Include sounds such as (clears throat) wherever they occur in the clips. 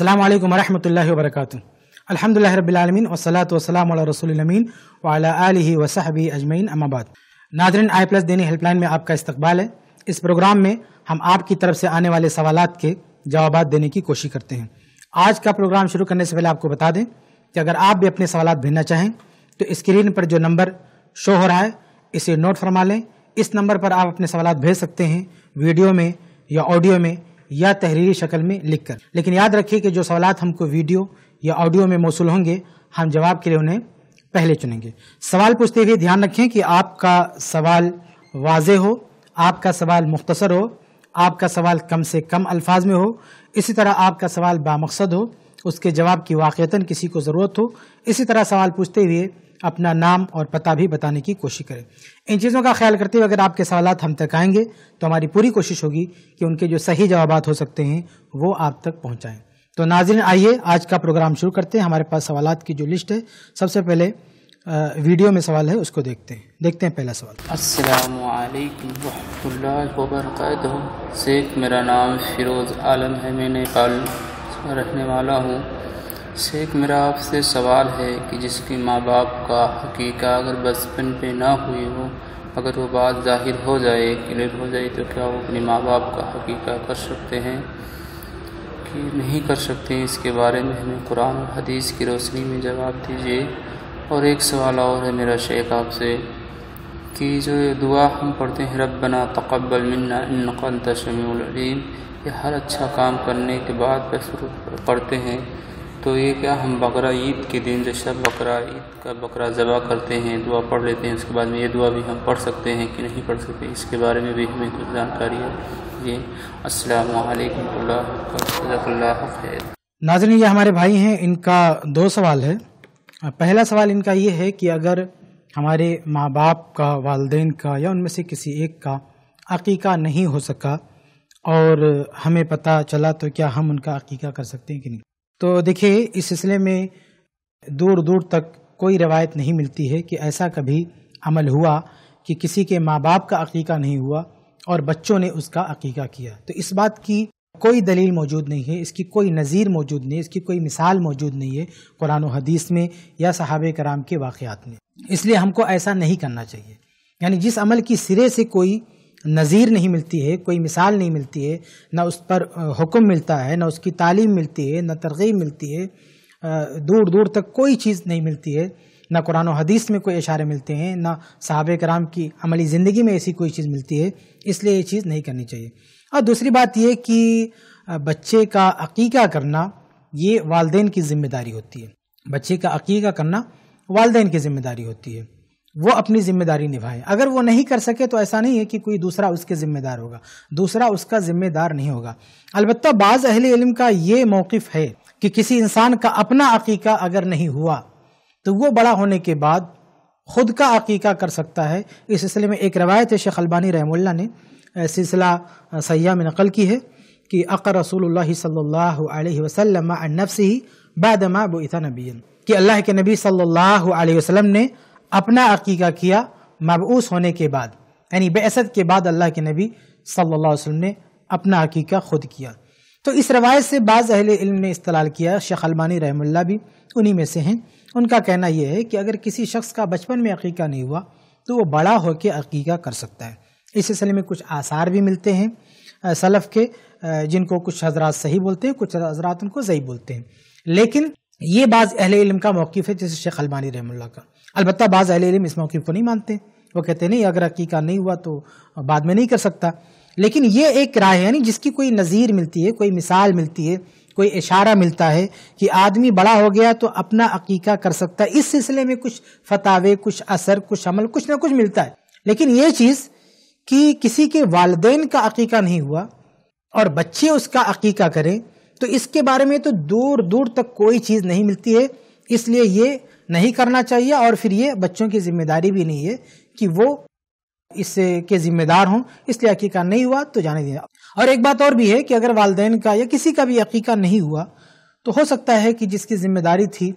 अल्लाम वरहमल वर्क अलहमदिल्ला रबालमीन वसलात वसलाम रसोलमीन वाला आलि वसाहबी अजमैन अमाबाद नादरन आई प्लस देनी हेल्पलाइन में आपका इस्तकबाल है इस प्रोग्राम में हम आपकी तरफ से आने वाले सवालات के जवाब देने की कोशिश करते हैं आज का प्रोग्राम शुरू करने से पहले आपको बता दें कि अगर आप भी अपने सवाल भेजना चाहें तो स्क्रीन पर जो नंबर शो हो रहा है इसे नोट फरमा लें इस नंबर पर आप अपने सवाल भेज सकते हैं वीडियो में या ऑडियो में या तहरीरी शक्ल में लिखकर लेकिन याद रखिए कि जो सवाल हमको वीडियो या ऑडियो में मौसू होंगे हम जवाब के लिए उन्हें पहले चुनेंगे सवाल पूछते हुए ध्यान रखें कि आपका सवाल वाज हो आपका सवाल मुख्तसर हो आपका सवाल कम से कम अल्फाज में हो इसी तरह आपका सवाल बामकसद हो उसके जवाब की वाक़ता किसी को ज़रूरत हो इसी तरह सवाल पूछते हुए अपना नाम और पता भी बताने की कोशिश करें इन चीज़ों का ख्याल करते हुए अगर आपके सवाल हम तक आएंगे तो हमारी पूरी कोशिश होगी कि उनके जो सही जवाब हो सकते हैं वो आप तक पहुँचाएँ तो नाजिन आइए आज का प्रोग्राम शुरू करते हैं हमारे पास सवाल की जो लिस्ट है सबसे पहले वीडियो में सवाल है उसको देखते हैं देखते हैं पहला सवाल अस्सलाम वालेकुम शेख मेरा नाम फिरोज़ आलम है मैं नेपाल रहने वाला हूँ शेख मेरा आपसे सवाल है कि जिसकी माँ बाप का हकीका अगर बचपन पे ना हुई हो अगर वो बात जाहिर हो जाए क्लियर हो जाए तो क्या वो अपने माँ बाप का हकीका कर सकते हैं कि नहीं कर सकते हैं इसके बारे में हमें कुरान और हदीस की रोशनी में जवाब दीजिए और एक सवाल और है मेरा शेख आपसे कि जो दुआ हम पढ़ते हैं रब बना तकबल मन्ना नकल तशमीम ये हर अच्छा काम करने के बाद पढ़ते हैं तो ये क्या हम बकरा ईद के दिन जैसा बकरा ईद का बकरा ज़बा करते हैं दुआ पढ़ लेते हैं उसके बाद में ये दुआ भी हम पढ़ सकते हैं कि नहीं पढ़ सकते इसके बारे में भी हमें कुछ जानकारी है जी असलकम नाजरन ये हमारे भाई हैं इनका दो सवाल है पहला सवाल इनका ये है कि अगर हमारे माँ बाप का वालदेन का या उनमें से किसी एक का अकीका नहीं हो सका और हमें पता चला तो क्या हम उनका अकीका कर सकते हैं कि नहीं तो देखिए इस सिलसिले में दूर दूर तक कोई रवायत नहीं मिलती है कि ऐसा कभी अमल हुआ कि किसी के माँ बाप का अकीका नहीं हुआ और बच्चों ने उसका अकीका किया तो इस बात की कोई दलील मौजूद नहीं है इसकी कोई नज़ीर मौजूद नहीं है इसकी कोई मिसाल मौजूद नहीं है कुरान हदीस में या सहाब कराम के वाक़ात में इसलिए हमको ऐसा नहीं करना चाहिए यानी जिस अमल की सिरे से कोई नज़ीर नहीं मिलती है कोई मिसाल नहीं मिलती है ना उस पर हुक्म मिलता है ना उसकी तालीम मिलती है ना तरगीब मिलती है दूर दूर तक कोई चीज़ नहीं मिलती है ना कुरान हदीस में कोई इशारे मिलते हैं ना साहब कराम की अमली ज़िंदगी में ऐसी कोई चीज़ मिलती है इसलिए ये चीज़ नहीं करनी चाहिए और दूसरी बात यह कि बच्चे का अकीका करना ये वालदेन की ज़िम्मेदारी होती है बच्चे का अकीका करना वालदेन की ज़िम्मेदारी होती है वो अपनी जिम्मेदारी निभाए अगर वो नहीं कर सके तो ऐसा नहीं है कि कोई दूसरा उसके जिम्मेदार होगा दूसरा उसका जिम्मेदार नहीं होगा अलबत् बाज़ अहल इल्म का ये मौक़ है कि किसी इंसान का अपना अकीका अगर नहीं हुआ तो वो बड़ा होने के बाद खुद का अकीका कर सकता है इस सिलसिले में एक रवायत है शेख अलबानी रहमुल्ला ने सिलसिला सयाह में नकल की है कि अकर रसूल सल्ला वसलम नफ़ ही बादमा बुता कि अल्लाह के नबी सल्लल्लाहु अलैहि वसल्लम ने अपना अकीका किया मबूस होने के बाद यानी बेसत के बाद अल्लाह के नबी सल्लल्लाहु अलैहि वसल्लम ने अपना अकीका खुद किया तो इस रवायत से बाज़ अहल इल्म ने इस्तलाल किया शेख अलमानी रहमुल्ला भी उन्हीं में से हैं उनका कहना यह है कि अगर किसी शख्स का बचपन में अकीका नहीं हुआ तो वो बड़ा होकर अकीका कर सकता है इस सिलसिले में कुछ आसार भी मिलते हैं सलफ़ के जिनको कुछ हजरात सही बोलते हैं कुछ हजरात उनको सही बोलते हैं लेकिन ये बाज़ अहल इल्म का मौक़ है जैसे शेख अलमानी रहमुल्ला का अलबत्त बाज़ अहल इलम इस मौके को नहीं मानते वो कहते नहीं अगर अकीका नहीं हुआ तो बाद में नहीं कर सकता लेकिन ये एक राय है यानी जिसकी कोई नज़ीर मिलती है कोई मिसाल मिलती है कोई इशारा मिलता है कि आदमी बड़ा हो गया तो अपना अकीका कर सकता है इस सिलसिले में कुछ फतावे कुछ असर कुछ अमल कुछ ना कुछ मिलता है लेकिन ये चीज़ कि किसी के वालदेन का अकीका नहीं हुआ और बच्चे उसका अकीका करें तो इसके बारे में तो दूर दूर तक कोई चीज़ नहीं मिलती है इसलिए ये नहीं करना चाहिए और फिर ये बच्चों की जिम्मेदारी भी नहीं है कि वो इससे के जिम्मेदार हों इसलिए अकीका नहीं हुआ तो जाने दिया और एक बात और भी है कि अगर वालदे का या किसी का भी अकीका नहीं हुआ तो हो सकता है कि जिसकी जिम्मेदारी थी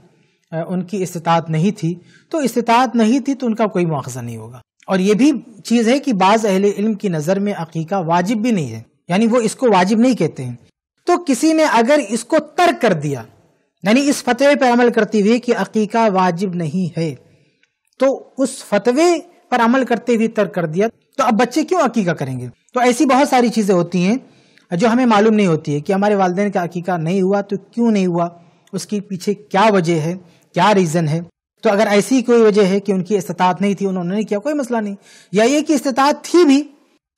उनकी इस्तात नहीं थी तो इस्तात नहीं थी तो उनका कोई मुआवजा नहीं होगा और ये भी चीज़ है कि बाज़ अहल इल्म की नज़र में अकीका वाजिब भी नहीं है यानी वो इसको वाजिब नहीं कहते हैं तो किसी ने अगर इसको तर्क कर दिया यानी इस फतवे पर अमल करते हुए कि अकीका वाजिब नहीं है तो उस फतवे पर अमल करते हुए तर्क कर दिया तो अब बच्चे क्यों अकीका करेंगे तो ऐसी बहुत सारी चीज़ें होती हैं जो हमें मालूम नहीं होती है कि हमारे वालदेन का अकीका नहीं हुआ तो क्यों नहीं हुआ उसके पीछे क्या वजह है क्या रीज़न है तो अगर ऐसी कोई वजह है कि उनकी इस्तात नहीं थी उन्होंने नहीं किया कोई मसला नहीं या ये कि इस्तात थी भी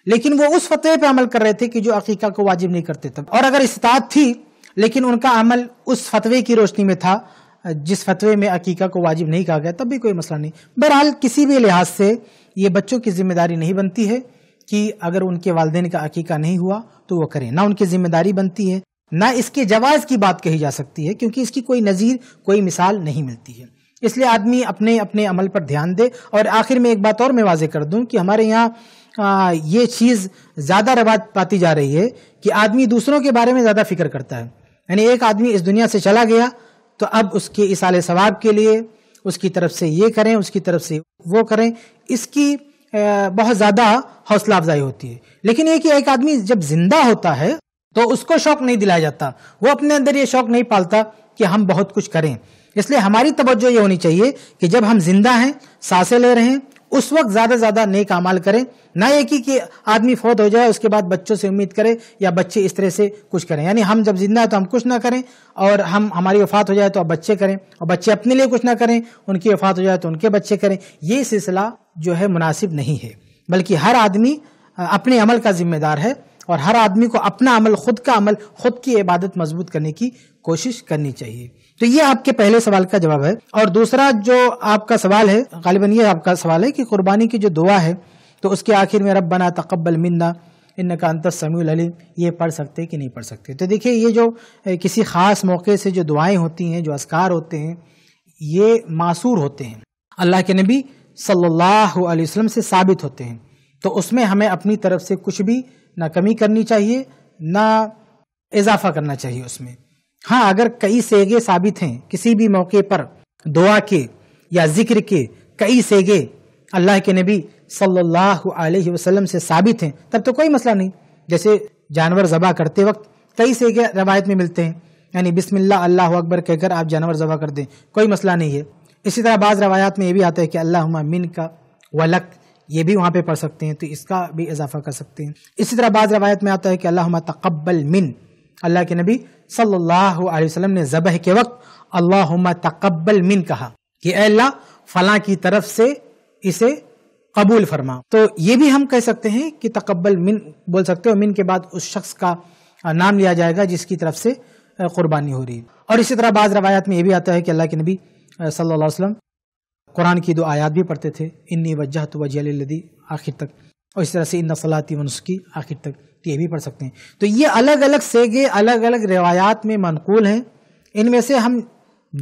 लेकिन वो उस फतेह पे अमल कर रहे थे कि जो अकीका को वाजिब नहीं करते थे और अगर इस्तात थी लेकिन उनका अमल उस फतवे की रोशनी में था जिस फतवे में अकीका को वाजिब नहीं कहा गया तब भी कोई मसला नहीं बहरहाल किसी भी लिहाज से ये बच्चों की जिम्मेदारी नहीं बनती है कि अगर उनके वालदेन का अकीका नहीं हुआ तो वो करें ना उनकी जिम्मेदारी बनती है ना इसके जवाज़ की बात कही जा सकती है क्योंकि इसकी कोई नज़ीर कोई मिसाल नहीं मिलती है इसलिए आदमी अपने अपने अमल पर ध्यान दे और आखिर में एक बात और मैं वाजे कर दूं कि हमारे यहाँ ये चीज़ ज़्यादा रवाज पाती जा रही है कि आदमी दूसरों के बारे में ज़्यादा फिक्र करता है यानी एक आदमी इस दुनिया से चला गया तो अब उसके इसाले सवाब के लिए उसकी तरफ से ये करें उसकी तरफ से वो करें इसकी बहुत ज़्यादा हौसला अफजाई होती है लेकिन ये कि एक आदमी जब जिंदा होता है तो उसको शौक नहीं दिलाया जाता वो अपने अंदर ये शौक नहीं पालता कि हम बहुत कुछ करें इसलिए हमारी तवज्जो ये होनी चाहिए कि जब हम जिंदा हैं सांसें ले रहे हैं उस वक्त ज्यादा से ज्यादा नेक अमाल करें ना एक ही कि आदमी फौत हो जाए उसके बाद बच्चों से उम्मीद करें या बच्चे इस तरह से कुछ करें यानी हम जब जिंदा है तो हम कुछ ना करें और हम हमारी वफात हो जाए तो अब बच्चे करें और बच्चे अपने लिए कुछ ना करें उनकी वफात हो जाए तो उनके बच्चे करें ये सिलसिला जो है मुनासिब नहीं है बल्कि हर आदमी अपने अमल का जिम्मेदार है और हर आदमी को अपना अमल खुद का अमल खुद की इबादत मजबूत करने की कोशिश करनी चाहिए तो ये आपके पहले सवाल का जवाब है और दूसरा जो आपका सवाल है गालिबा ये आपका सवाल है कि कुर्बानी की जो दुआ है तो उसके आखिर में रब बना तकबल मिन्ना इन नकानत समूल ये पढ़ सकते कि नहीं पढ़ सकते तो देखिए ये जो किसी ख़ास मौके से जो दुआएं होती हैं जो असकार होते हैं ये मासूर होते हैं अल्लाह के नबी सल्लल्लाहु अलैहि वसल्लम से साबित होते हैं तो उसमें हमें अपनी तरफ से कुछ भी ना कमी करनी चाहिए ना इजाफा करना चाहिए उसमें हाँ अगर कई सेगे साबित हैं किसी भी मौके पर दुआ के या जिक्र के कई सेगे अल्लाह के नबी सल्लल्लाहु अलैहि वसल्लम से साबित हैं तब तो कोई मसला नहीं जैसे जानवर जबा करते वक्त कई सेगे रवायत में मिलते हैं यानी बिस्मिल्लाह अल्लाह अकबर कहकर आप जानवर जबा कर दें कोई मसला नहीं है इसी तरह बाज़ रवायात में ये भी आता है कि अल्लाह मिन का वलक ये भी वहाँ पे पढ़ सकते हैं तो इसका भी इजाफा कर सकते हैं इसी तरह बाज़ रवायत में आता है कि अल्लाह तकबल मिन अल्लाह के नबी सल्लल्लाहु अलैहि वसल्लम ने जबह के वक्त अल्लाह तकबल मिन कहा कि अल्लाह फला की तरफ से इसे कबूल फरमा तो ये भी हम कह सकते हैं कि तकबल मिन बोल सकते हो मिन के बाद उस शख्स का नाम लिया जाएगा जिसकी तरफ से कुर्बानी हो रही और इसी तरह बाज़ रवायात में ये भी आता है कि अल्लाह के नबी सल्लल्लाहु अलैहि वसल्लम कुरान की दो आयात भी पढ़ते थे इन्नी वजह तो वजह आखिर तक और इस तरह से इन्ना सलाती वनसुकी आखिर तक ये भी पढ़ सकते हैं तो ये अलग अलग सेगे अलग अलग रिवायात में मनकूल हैं इनमें से हम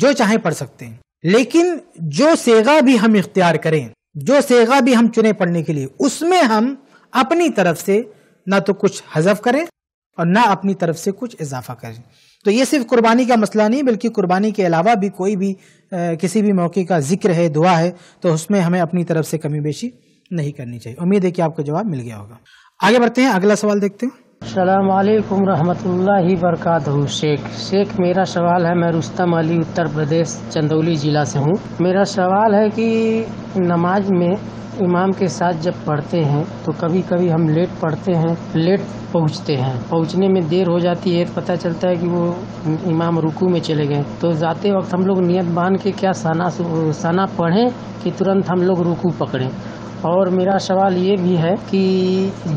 जो चाहें पढ़ सकते हैं लेकिन जो सेगा भी हम इख्तियार करें जो सेगा भी हम चुने पढ़ने के लिए उसमें हम अपनी तरफ से ना तो कुछ हजफ करें और ना अपनी तरफ से कुछ इजाफा करें तो ये सिर्फ कुर्बानी का मसला नहीं बल्कि कुर्बानी के अलावा भी कोई भी आ, किसी भी मौके का जिक्र है दुआ है तो उसमें हमें अपनी तरफ से कमी बेशी नहीं करनी चाहिए उम्मीद है कि आपको जवाब मिल गया होगा आगे बढ़ते हैं अगला सवाल देखते हैं सलाम रहमतुल्लाहि हूँ शेख शेख मेरा सवाल है मैं रुस्तम अली उत्तर प्रदेश चंदौली जिला से हूँ मेरा सवाल है कि नमाज में इमाम के साथ जब पढ़ते हैं तो कभी कभी हम लेट पढ़ते हैं लेट पहुँचते हैं पहुँचने में देर हो जाती है पता चलता है कि वो इमाम रुकू में चले गए तो जाते वक्त हम लोग नियत बांध के क्या साना साना पढ़ें कि तुरंत हम लोग रुकू पकड़ें और मेरा सवाल ये भी है कि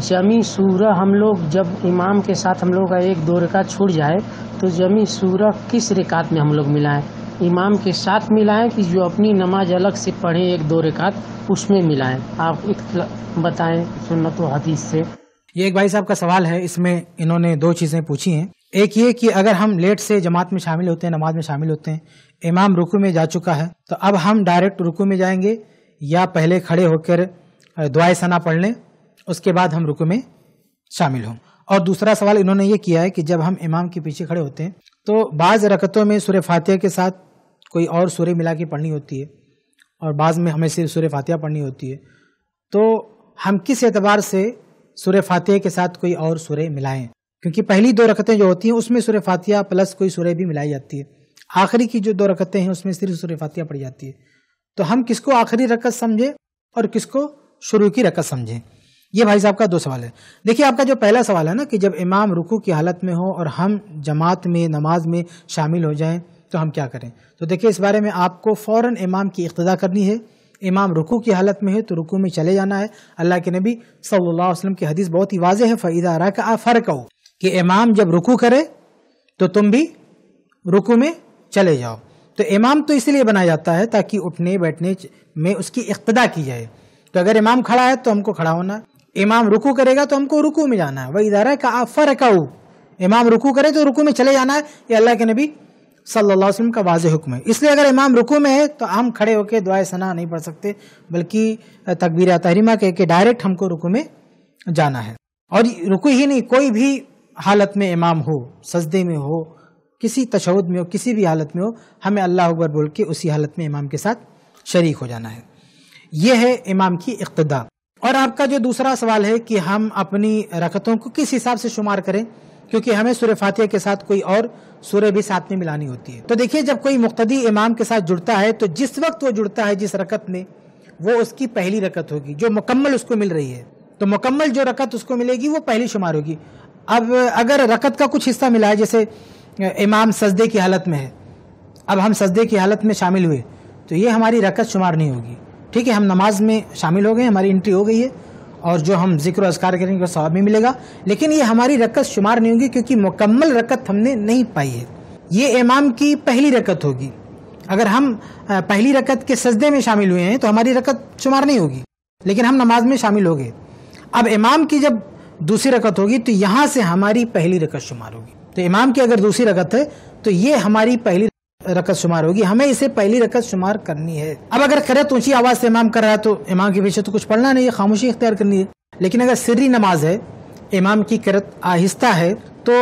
जमी सूरह हम लोग जब इमाम के साथ हम लोग का एक दो रकात छूट जाए तो जमी सूरह किस रिकात में हम लोग मिलाएं इमाम के साथ मिलाएं कि जो अपनी नमाज अलग से पढ़े एक दो रिकात उसमें मिलाएं आप एक बताएं सुन्नत हदीस से ये एक भाई साहब का सवाल है इसमें इन्होंने दो चीज़ें पूछी हैं एक ये कि अगर हम लेट से जमात में शामिल होते हैं नमाज में शामिल होते हैं इमाम रुकू में जा चुका है तो अब हम डायरेक्ट रुकू में जाएंगे या पहले खड़े होकर दुआ सना पढ़ लें उसके बाद हम रुकू में शामिल हों और दूसरा सवाल इन्होंने ये किया है कि जब हम इमाम के पीछे खड़े होते हैं तो बाज़ रकतों में सूर्य फातिया के साथ कोई और सूर्य मिला के पढ़नी होती है और बाज़ में हमें सिर्फ सूर्य फातिया पढ़नी होती है तो हम किस एतबार से सूर्य फातिया के साथ कोई और सूर्य मिलाएं क्योंकि पहली दो रकतें जो होती हैं उसमें सूर्य फातिया प्लस कोई सूर्य भी मिलाई जाती है आखिरी की जो दो रकतें हैं उसमें सिर्फ सूर्य फातिया पढ़ी जाती है तो हम किसको आखिरी रकत समझे और किसको शुरू की रकत समझे ये भाई साहब का दो सवाल है देखिए आपका जो पहला सवाल है ना कि जब इमाम रुकू की हालत में हो और हम जमात में नमाज में शामिल हो जाएं तो हम क्या करें तो देखिए इस बारे में आपको फ़ौर इमाम की इक्तदा करनी है इमाम रुकू की हालत में है तो रुकू में चले जाना है अल्लाह के नबी सल्लल्लाहु अलैहि वसल्लम की हदीस बहुत ही वाज है फ़ैदा रा का फ़र्क हो कि इमाम जब रुकू करे तो तुम भी रुकू में चले जाओ तो इमाम तो इसलिए बनाया जाता है ताकि उठने बैठने में उसकी इक्तदा की जाए तो अगर इमाम खड़ा है तो हमको खड़ा होना इमाम रुकू करेगा तो हमको रुकू में जाना है वह इधारा का आप फ़र्काऊ इमाम रुकू करे तो रुकू में चले जाना है ये अल्लाह के नबी सल्लल्लाहु अलैहि वसल्लम का वाज हुक्म है इसलिए अगर इमाम रुकू में है तो हम खड़े होकर दुआ सना नहीं पढ़ सकते बल्कि तकबीर तहरीमा कह के डायरेक्ट हमको रुकू में जाना है और रुकू ही नहीं कोई भी हालत में इमाम हो सजदे में हो किसी तशद में हो किसी भी हालत में हो हमें अल्लाह अकबर बोल के उसी हालत में इमाम के साथ शरीक हो जाना है यह है इमाम की इकतदा और आपका जो दूसरा सवाल है कि हम अपनी रकतों को किस हिसाब से शुमार करें क्योंकि हमें सूर्य फातिहा के साथ कोई और सूर्य भी साथ में मिलानी होती है तो देखिए जब कोई मुख्तदी इमाम के साथ जुड़ता है तो जिस वक्त वो जुड़ता है जिस रकत में वो उसकी पहली रकत होगी जो मुकम्मल उसको मिल रही है तो मुकम्मल जो रकत उसको मिलेगी वो पहली शुमार होगी अब अगर रकत का कुछ हिस्सा मिला है जैसे इमाम सजदे की हालत में है अब हम सजदे की हालत में शामिल हुए तो ये हमारी रकत शुमार नहीं होगी ठीक है हम नमाज में शामिल हो गए हमारी एंट्री हो गई है और जो हम जिक्र असकार करेंगे वह स्वाब भी मिलेगा लेकिन ये हमारी रकत शुमार नहीं होगी क्योंकि मुकम्मल रकत हमने नहीं पाई है ये इमाम की पहली रकत होगी अगर हम पहली रकत के सजदे में शामिल हुए हैं तो हमारी रकत शुमार नहीं होगी लेकिन हम नमाज में शामिल हो गए अब इमाम की जब दूसरी रकत होगी तो यहाँ से हमारी पहली रकत शुमार होगी तो इमाम की अगर दूसरी रकत है तो ये हमारी पहली रकत शुमार होगी हमें इसे पहली रकत शुमार करनी है अब अगर खैरत तो ऊंची आवाज से इमाम कर रहा है तो इमाम के पीछे तो कुछ पढ़ना नहीं है खामोशी इख्तियार करनी है लेकिन अगर सिरी नमाज है इमाम की करत आहिस्ता है तो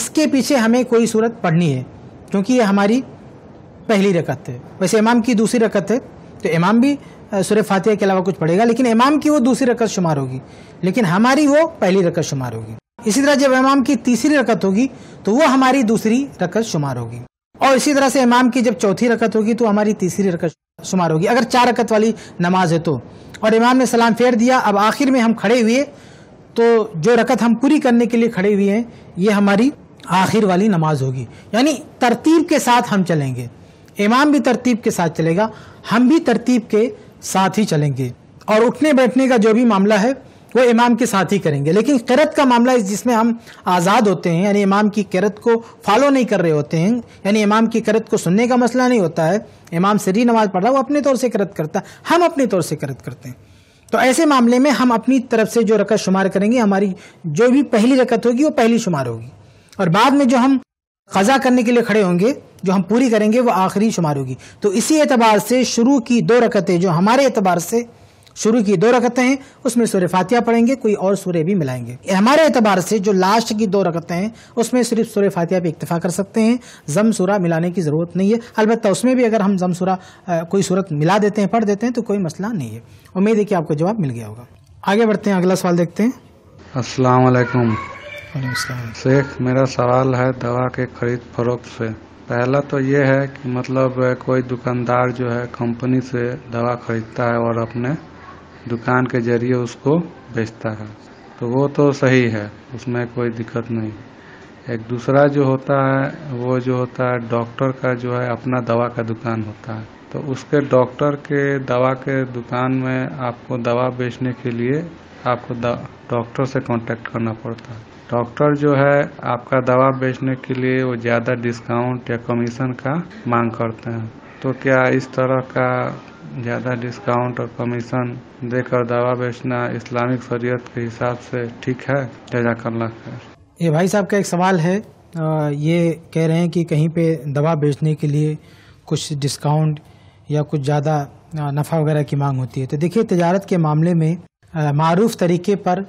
इसके पीछे हमें कोई सूरत पढ़नी है क्योंकि ये हमारी पहली रकत है वैसे इमाम की दूसरी रकत है तो इमाम भी सुर फातिहा के अलावा कुछ पढ़ेगा लेकिन इमाम की वो दूसरी रकत शुमार होगी लेकिन हमारी वो पहली रकत शुमार होगी इसी तरह जब इमाम की तीसरी रकत होगी तो वो हमारी दूसरी रकत शुमार होगी और इसी तरह से इमाम की जब चौथी रकत होगी तो हमारी तीसरी रकत शुमार होगी अगर चार रकत वाली नमाज है तो और इमाम ने सलाम फेर दिया अब आखिर में हम खड़े हुए तो जो रकत हम पूरी करने के लिए खड़े हुए हैं ये हमारी आखिर वाली नमाज होगी यानी तरतीब के साथ हम चलेंगे इमाम भी तरतीब के साथ चलेगा हम भी तरतीब के साथ ही चलेंगे और उठने बैठने का जो भी मामला है वो इमाम के साथ ही करेंगे लेकिन किरत का मामला जिसमें हम आज़ाद होते हैं यानी इमाम की किरत को फॉलो नहीं कर रहे होते हैं यानी इमाम की किरत को सुनने का मसला नहीं होता है इमाम सरी नमाज पढ़ रहा है वो अपने तौर से किरत करता है हम अपने तौर से किरत करते हैं तो ऐसे मामले में हम अपनी तरफ से जो रकत शुमार करेंगे हमारी जो भी पहली रकत होगी वो पहली शुमार होगी और बाद में जो हम क़ज़ा करने के लिए खड़े होंगे जो हम पूरी करेंगे वो आखिरी शुमार होगी तो इसी एतबार से शुरू की दो रकतें जो हमारे एतबार से शुरू की दो रकतें हैं उसमें सूर्य फातिया पढ़ेंगे कोई और सूर्य भी मिलाएंगे हमारे एतबार से जो लास्ट की दो रकतें हैं उसमें सिर्फ सूर्य फातिया पे इतफा कर सकते हैं जम सूरा मिलाने की ज़रूरत नहीं है अलबत् उसमें भी अगर हम जम सूरा कोई सूरत मिला देते हैं पढ़ देते हैं तो कोई मसला नहीं है उम्मीद है कि आपको जवाब मिल गया होगा आगे बढ़ते हैं अगला सवाल देखते हैं असलकुम शेख मेरा सवाल है दवा के खरीद फरोख्त से पहला तो ये है कि मतलब कोई दुकानदार जो है कंपनी से दवा खरीदता है और अपने दुकान के जरिए उसको बेचता है तो वो तो सही है उसमें कोई दिक्कत नहीं एक दूसरा जो होता है वो जो होता है डॉक्टर का जो है अपना दवा का दुकान होता है तो उसके डॉक्टर के दवा के दुकान में आपको दवा बेचने के लिए आपको डॉक्टर से कांटेक्ट करना पड़ता है डॉक्टर जो है आपका दवा बेचने के लिए वो ज़्यादा डिस्काउंट या कमीशन का मांग करते हैं तो क्या इस तरह का ज़्यादा डिस्काउंट और कमीशन देकर दवा बेचना इस्लामिक शरीयत के हिसाब से ठीक है जजाकल्ला खैर ये भाई साहब का एक सवाल है आ, ये कह रहे हैं कि कहीं पे दवा बेचने के लिए कुछ डिस्काउंट या कुछ ज़्यादा नफ़ा वगैरह की मांग होती है तो देखिए तजारत के मामले में मरूफ तरीके पर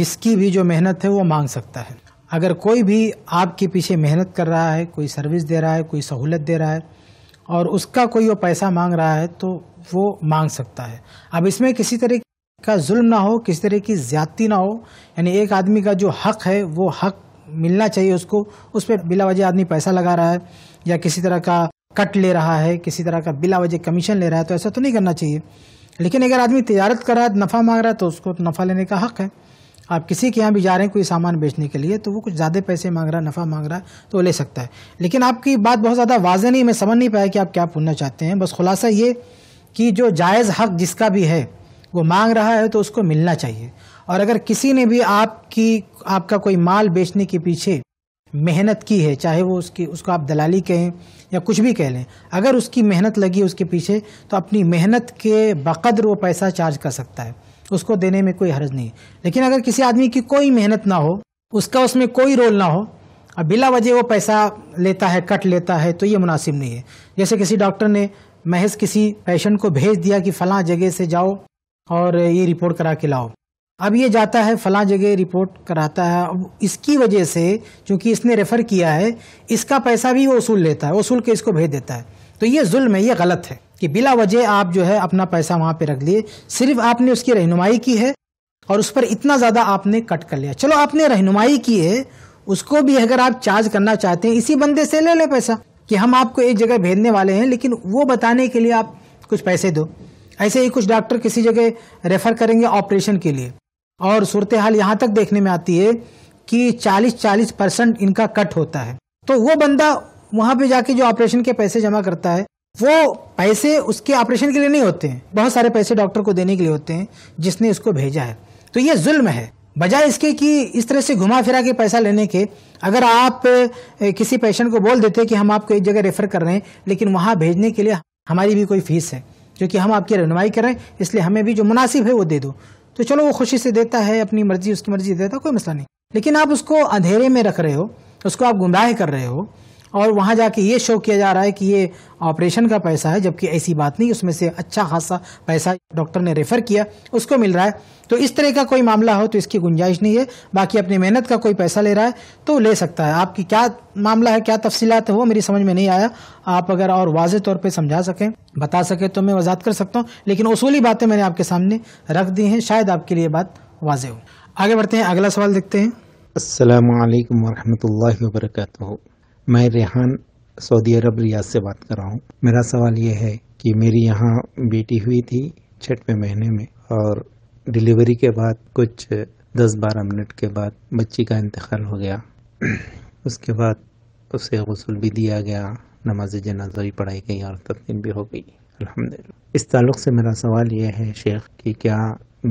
जिसकी भी जो मेहनत है वो मांग सकता है अगर कोई भी आपके पीछे मेहनत कर रहा है कोई सर्विस दे रहा है कोई सहूलत दे रहा है और उसका कोई वो पैसा मांग रहा है तो वो मांग सकता है अब इसमें किसी तरह का जुल्म ना हो किसी तरह की ज्यादती ना हो यानी एक आदमी का जो हक है वो हक मिलना चाहिए उसको उस पर बिला वजह आदमी पैसा लगा रहा है या किसी तरह का कट ले रहा है किसी तरह का बिला वजह कमीशन ले रहा है तो ऐसा तो नहीं करना चाहिए लेकिन अगर आदमी तजारत कर रहा है नफ़ा मांग रहा है तो उसको नफ़ा लेने का हक है आप किसी के यहाँ भी जा रहे हैं कोई सामान बेचने के लिए तो वो कुछ ज़्यादा पैसे मांग रहा नफ़ा मांग रहा तो वो ले सकता है लेकिन आपकी बात बहुत ज़्यादा वाजह नहीं मैं समझ नहीं पाया कि आप क्या पूछना चाहते हैं बस खुलासा ये कि जो जायज़ हक जिसका भी है वो मांग रहा है तो उसको मिलना चाहिए और अगर किसी ने भी आपकी आपका कोई माल बेचने के पीछे मेहनत की है चाहे वो उसकी उसको आप दलाली कहें या कुछ भी कह लें अगर उसकी मेहनत लगी उसके पीछे तो अपनी मेहनत के बकदर वो पैसा चार्ज कर सकता है तो उसको देने में कोई हर्ज नहीं लेकिन अगर किसी आदमी की कोई मेहनत ना हो उसका उसमें कोई रोल ना हो और बिला वजह वो पैसा लेता है कट लेता है तो ये मुनासिब नहीं है जैसे किसी डॉक्टर ने महज किसी पेशेंट को भेज दिया कि फ़लाँ जगह से जाओ और ये रिपोर्ट करा के लाओ अब ये जाता है फला जगह रिपोर्ट कराता है अब इसकी वजह से चूंकि इसने रेफ़र किया है इसका पैसा भी वो वसूल लेता है वसूल के इसको भेज देता है तो ये जुल्म है ये गलत है कि बिला वजह आप जो है अपना पैसा वहाँ पे रख दिए सिर्फ आपने उसकी रहनुमाई की है और उस पर इतना ज़्यादा आपने कट कर लिया चलो आपने रहनुमाई की है उसको भी अगर आप चार्ज करना चाहते हैं इसी बंदे से ले लें पैसा कि हम आपको एक जगह भेजने वाले हैं लेकिन वो बताने के लिए आप कुछ पैसे दो ऐसे ही कुछ डॉक्टर किसी जगह रेफर करेंगे ऑपरेशन के लिए और सूरत हाल यहाँ तक देखने में आती है कि 40-40 परसेंट इनका कट होता है तो वो बंदा वहां पे जाके जो ऑपरेशन के पैसे जमा करता है वो पैसे उसके ऑपरेशन के लिए नहीं होते हैं बहुत सारे पैसे डॉक्टर को देने के लिए होते हैं जिसने उसको भेजा है तो ये जुल्म है बजाय इसके कि इस तरह से घुमा फिरा के पैसा लेने के अगर आप किसी पेशेंट को बोल देते कि हम आपको एक जगह रेफर कर रहे हैं लेकिन वहां भेजने के लिए हमारी भी कोई फीस है क्योंकि हम आपकी रहनुमाई करें इसलिए हमें भी जो मुनासिब है वो दे दो तो चलो वो खुशी से देता है अपनी मर्जी उसकी मर्जी देता है कोई मसला नहीं लेकिन आप उसको अंधेरे में रख रहे हो उसको आप गुमराह कर रहे हो और वहाँ जाके ये शो किया जा रहा है कि ये ऑपरेशन का पैसा है जबकि ऐसी बात नहीं उसमें से अच्छा खासा पैसा डॉक्टर ने रेफर किया उसको मिल रहा है तो इस तरह का कोई मामला हो तो इसकी गुंजाइश नहीं है बाकी अपनी मेहनत का कोई पैसा ले रहा है तो ले सकता है आपकी क्या मामला है क्या तफसीलात है वो मेरी समझ में नहीं आया आप अगर और वाज तौर पर समझा सकें बता सकें तो मैं वजात कर सकता हूँ लेकिन उसूली बातें मैंने आपके सामने रख दी हैं शायद आपके लिए बात वाज हो आगे बढ़ते हैं अगला सवाल देखते हैं वरहमत वरहमल वर्का मैं रेहान सऊदी अरब रियाज से बात कर रहा हूँ मेरा सवाल ये है कि मेरी यहाँ बेटी हुई थी छठवें महीने में और डिलीवरी के बाद कुछ दस बारह मिनट के बाद बच्ची का इंतकाल हो गया (clears throat) उसके बाद उसे गसल भी दिया गया नमाज जनाजा भी पढ़ाई गई और तकनीम भी हो गई अलहमदिल्ला इस ताल्लुक से मेरा सवाल यह है शेख कि क्या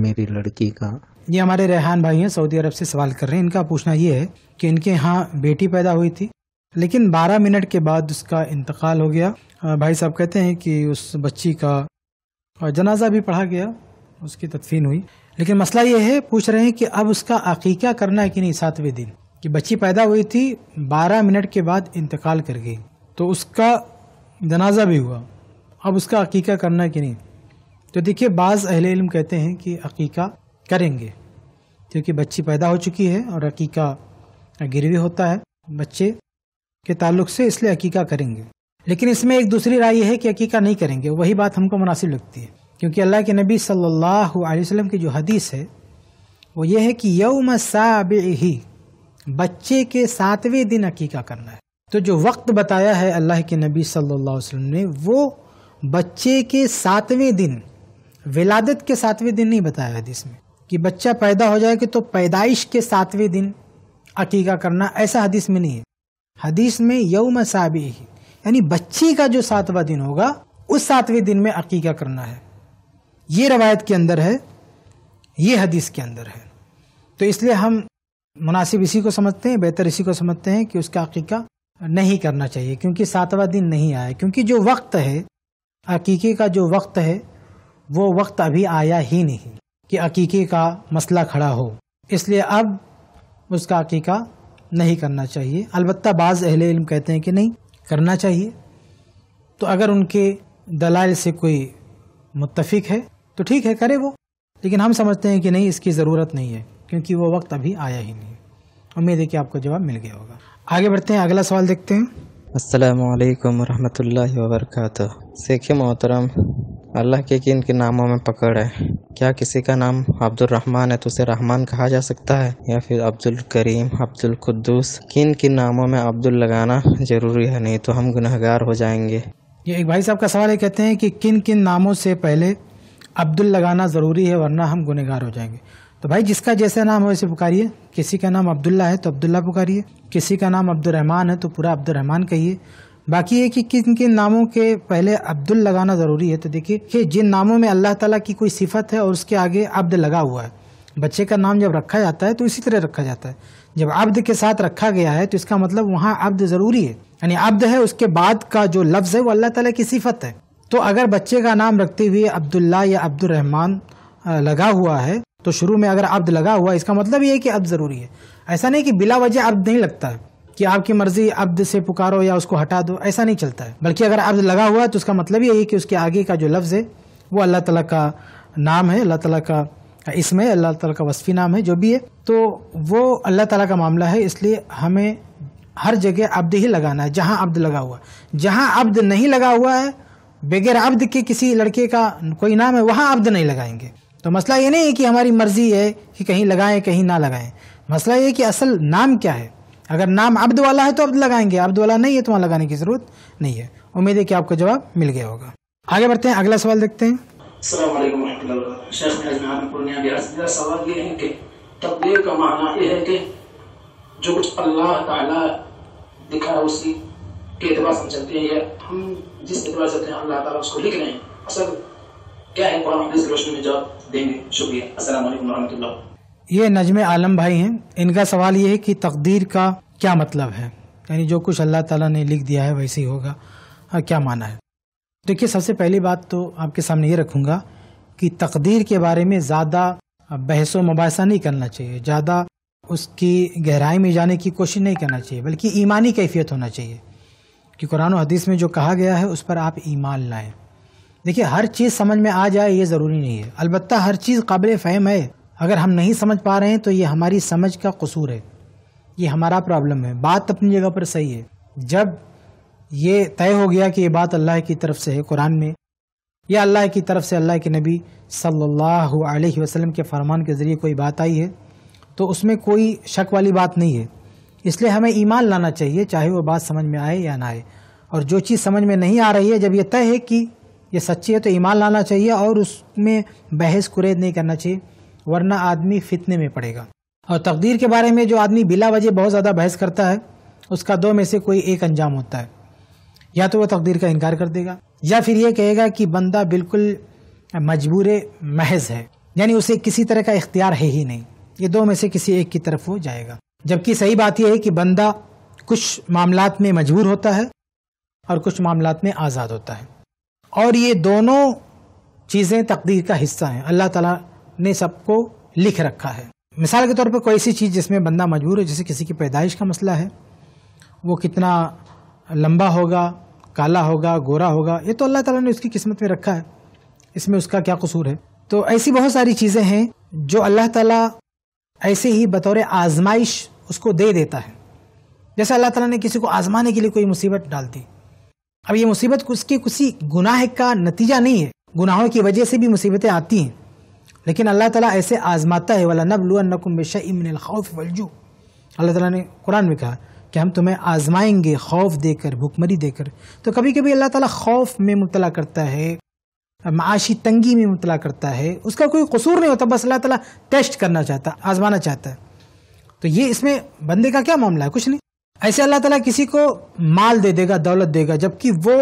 मेरी लड़की का ये हमारे रेहान भाई हैं सऊदी अरब से सवाल कर रहे हैं इनका पूछना ये है कि इनके यहाँ बेटी पैदा हुई थी लेकिन 12 मिनट के बाद उसका इंतकाल हो गया भाई साहब कहते हैं कि उस बच्ची का जनाजा भी पढ़ा गया उसकी तदफीन हुई लेकिन मसला ये है पूछ रहे हैं कि अब उसका अकीका करना है कि नहीं सातवें दिन कि बच्ची पैदा हुई थी 12 मिनट के बाद इंतकाल कर गई तो उसका जनाजा भी हुआ अब उसका अकीका करना है कि नहीं तो देखिए बाज़ अहल इल्म कहते हैं कि अकीका करेंगे क्योंकि बच्ची पैदा हो चुकी है और अकीका गिरवी होता है बच्चे के ताल्लुक से इसलिए अकीका करेंगे लेकिन इसमें एक दूसरी राय यह है कि अकीका नहीं करेंगे वही बात हमको मुनासिब लगती है क्योंकि अल्लाह के नबी सल्लल्लाहु अलैहि वसल्लम की जो हदीस है वो ये है कि यौम साब ही बच्चे के सातवें दिन अकीका करना है तो जो वक्त बताया है अल्लाह के नबी सल्ला वसलम ने वो बच्चे के सातवें दिन विलादत के सातवें दिन नहीं बताया हदीस में कि बच्चा पैदा हो जाएगा तो पैदाइश के सातवें दिन अकीका करना ऐसा हदीस में नहीं है हदीस में यौम साबी यानी बच्ची का जो सातवां दिन होगा उस सातवें दिन में अकीका करना है ये रवायत के अंदर है ये हदीस के अंदर है तो इसलिए हम मुनासिब इसी को समझते हैं बेहतर इसी को समझते हैं कि उसका अकीका नहीं करना चाहिए क्योंकि सातवां दिन नहीं आया क्योंकि जो वक्त है अकीके का जो वक्त है वो वक्त अभी आया ही नहीं कि अकीके का मसला खड़ा हो इसलिए अब उसका अकीका नहीं करना चाहिए अलबत् बाज़ अहल इल्म कहते हैं कि नहीं करना चाहिए तो अगर उनके दलाल से कोई मुतफिक है तो ठीक है करे वो लेकिन हम समझते हैं कि नहीं इसकी ज़रूरत नहीं है क्योंकि वो वक्त अभी आया ही नहीं उम्मीद है कि आपको जवाब मिल गया होगा आगे बढ़ते हैं अगला सवाल देखते हैं असलकम वरहमल वर्क शेख मोहतरम अल्लाह के किन के नामों में पकड़ है क्या किसी का नाम अब्दुल रहमान है तो उसे रहमान कहा जा सकता है या फिर अब्दुल करीम अब्दुल कुद्दूस किन किन नामों में अब्दुल लगाना जरूरी है नहीं तो हम गुनहगार हो जाएंगे ये एक भाई साहब का सवाल है कहते हैं कि किन किन नामों से पहले अब्दुल लगाना ज़रूरी है वरना हम गुनहगार हो जाएंगे तो भाई जिसका जैसा नाम हो वैसे पुकारिए किसी का नाम अब्दुल्ला है तो अब्दुल्ला पुकारिए किसी का नाम अब्दुलरहमान है तो पूरा अब्दुलरहमान कहिए बाकी ये कि किन किन नामों के पहले अब्दुल लगाना ज़रूरी है तो देखिए कि जिन नामों में अल्लाह ताला की कोई सिफत है और उसके आगे अब्द लगा हुआ है बच्चे का नाम जब रखा जाता है तो इसी तरह रखा जाता है जब अब्द के साथ रखा गया है तो इसका मतलब वहाँ अब्द ज़रूरी है यानी अब्द है उसके बाद का जो लफ्ज़ है वो अल्लाह तला की सिफत है तो अगर बच्चे का नाम रखते हुए अब्दुल्ला या अब्दुलरहमान लगा हुआ है तो शुरू में अगर अब्द लगा हुआ इसका मतलब ये है कि अब्द ज़रूरी है ऐसा नहीं कि बिला वजह अब्द नहीं लगता है कि आपकी मर्जी अब्द से पुकारो या उसको हटा दो ऐसा नहीं चलता है बल्कि अगर अब्द लगा हुआ है तो उसका मतलब यही है कि उसके आगे का जो लफ्ज़ है वो अल्लाह तला का नाम है अल्लाह तला का इसमें अल्लाह तला का वसफ़ी नाम है जो भी है तो वो अल्लाह तला का मामला है इसलिए हमें हर जगह अब्द ही लगाना है जहाँ अब्द लगा हुआ जहाँ अब्द नहीं लगा हुआ है बगैर अब्द के किसी लड़के का कोई नाम है वहाँ अब्द नहीं लगाएंगे तो मसला ये नहीं है कि हमारी मर्ज़ी है कि कहीं लगाएं कहीं ना लगाएं मसला ये कि असल नाम क्या है अगर नाम अब्द वाला है तो अब्द लगाएंगे अब्द वाला नहीं है तो वहां लगाने की जरूरत नहीं है उम्मीद है कि आपको जवाब मिल गया होगा आगे बढ़ते हैं अगला सवाल देखते हैं सवाल ये है कि का माना यह है कि जो कुछ अल्लाह ताला दिखा है उसी के एतबार से चलते हैं या हम जिस एतबार से चलते हैं अल्लाह ताला उसको लिख रहे हैं असल क्या है कुरान हदीस की रोशनी में जवाब देंगे शुक्रिया असल वरहमत ये नजम आलम भाई हैं इनका सवाल ये है कि तकदीर का क्या मतलब है यानी जो कुछ अल्लाह ताला ने लिख दिया है वैसे ही होगा हाँ क्या माना है देखिए सबसे पहली बात तो आपके सामने ये रखूंगा कि तकदीर के बारे में ज़्यादा बहस व मुबासा नहीं करना चाहिए ज़्यादा उसकी गहराई में जाने की कोशिश नहीं करना चाहिए बल्कि ईमानी कैफियत होना चाहिए कि कुरान हदीस में जो कहा गया है उस पर आप ईमान लाएं देखिए हर चीज़ समझ में आ जाए ये ज़रूरी नहीं है अलबत्त हर चीज़ काबिल फ़हम है अगर हम नहीं समझ पा रहे हैं तो ये हमारी समझ का कसूर है ये हमारा प्रॉब्लम है बात अपनी जगह पर सही है जब ये तय हो गया कि ये बात अल्लाह की तरफ से है कुरान में या अल्लाह की तरफ से अल्लाह के नबी सल्लल्लाहु अलैहि वसल्लम के फरमान के ज़रिए कोई बात आई है तो उसमें कोई शक वाली बात नहीं है इसलिए हमें ईमान लाना चाहिए चाहे वो बात समझ में आए या ना आए और जो चीज़ समझ में नहीं आ रही है जब यह तय है कि यह सच्ची है तो ईमान लाना चाहिए और उसमें बहस कुरेद नहीं करना चाहिए वरना आदमी फितने में पड़ेगा और तकदीर के बारे में जो आदमी बिला वजह बहुत ज़्यादा बहस करता है उसका दो में से कोई एक अंजाम होता है या तो वह तकदीर का इनकार कर देगा या फिर यह कहेगा कि बंदा बिल्कुल मजबूर महज है यानी उसे किसी तरह का इख्तियार है ही नहीं ये दो में से किसी एक की तरफ वो जाएगा जबकि सही बात यह है कि बंदा कुछ मामला में मजबूर होता है और कुछ मामला में आज़ाद होता है और ये दोनों चीज़ें तकदीर का हिस्सा हैं अल्लाह ताला ने सबको लिख रखा है मिसाल के तौर पर कोई ऐसी चीज़ जिसमें बंदा मजबूर है जैसे किसी की पैदाइश का मसला है वो कितना लंबा होगा काला होगा गोरा होगा ये तो अल्लाह ताला ने उसकी किस्मत में रखा है इसमें उसका क्या कसूर है तो ऐसी बहुत सारी चीज़ें हैं जो अल्लाह ताला ऐसे ही बतौर आजमाइश उसको दे देता है जैसे अल्लाह ताला ने किसी को आजमाने के लिए कोई मुसीबत डाल दी अब ये मुसीबत उसके किसी गुनाह का नतीजा नहीं है गुनाहों की वजह से भी मुसीबतें आती हैं लेकिन अल्लाह ताला ऐसे आजमाता है वाला नबलूनकुमशौफ वलजू अल्लाह ताला ने कुरान में कहा कि हम तुम्हें आजमाएंगे खौफ देकर भुखमरी देकर तो कभी कभी अल्लाह ताला खौफ में मुबतला करता है माशी तंगी में मुबला करता है उसका कोई कसूर नहीं होता बस अल्लाह ताला टेस्ट करना चाहता आजमाना चाहता है तो ये इसमें बंदे का क्या मामला है कुछ नहीं ऐसे अल्लाह ताला किसी को माल दे देगा दौलत देगा जबकि वो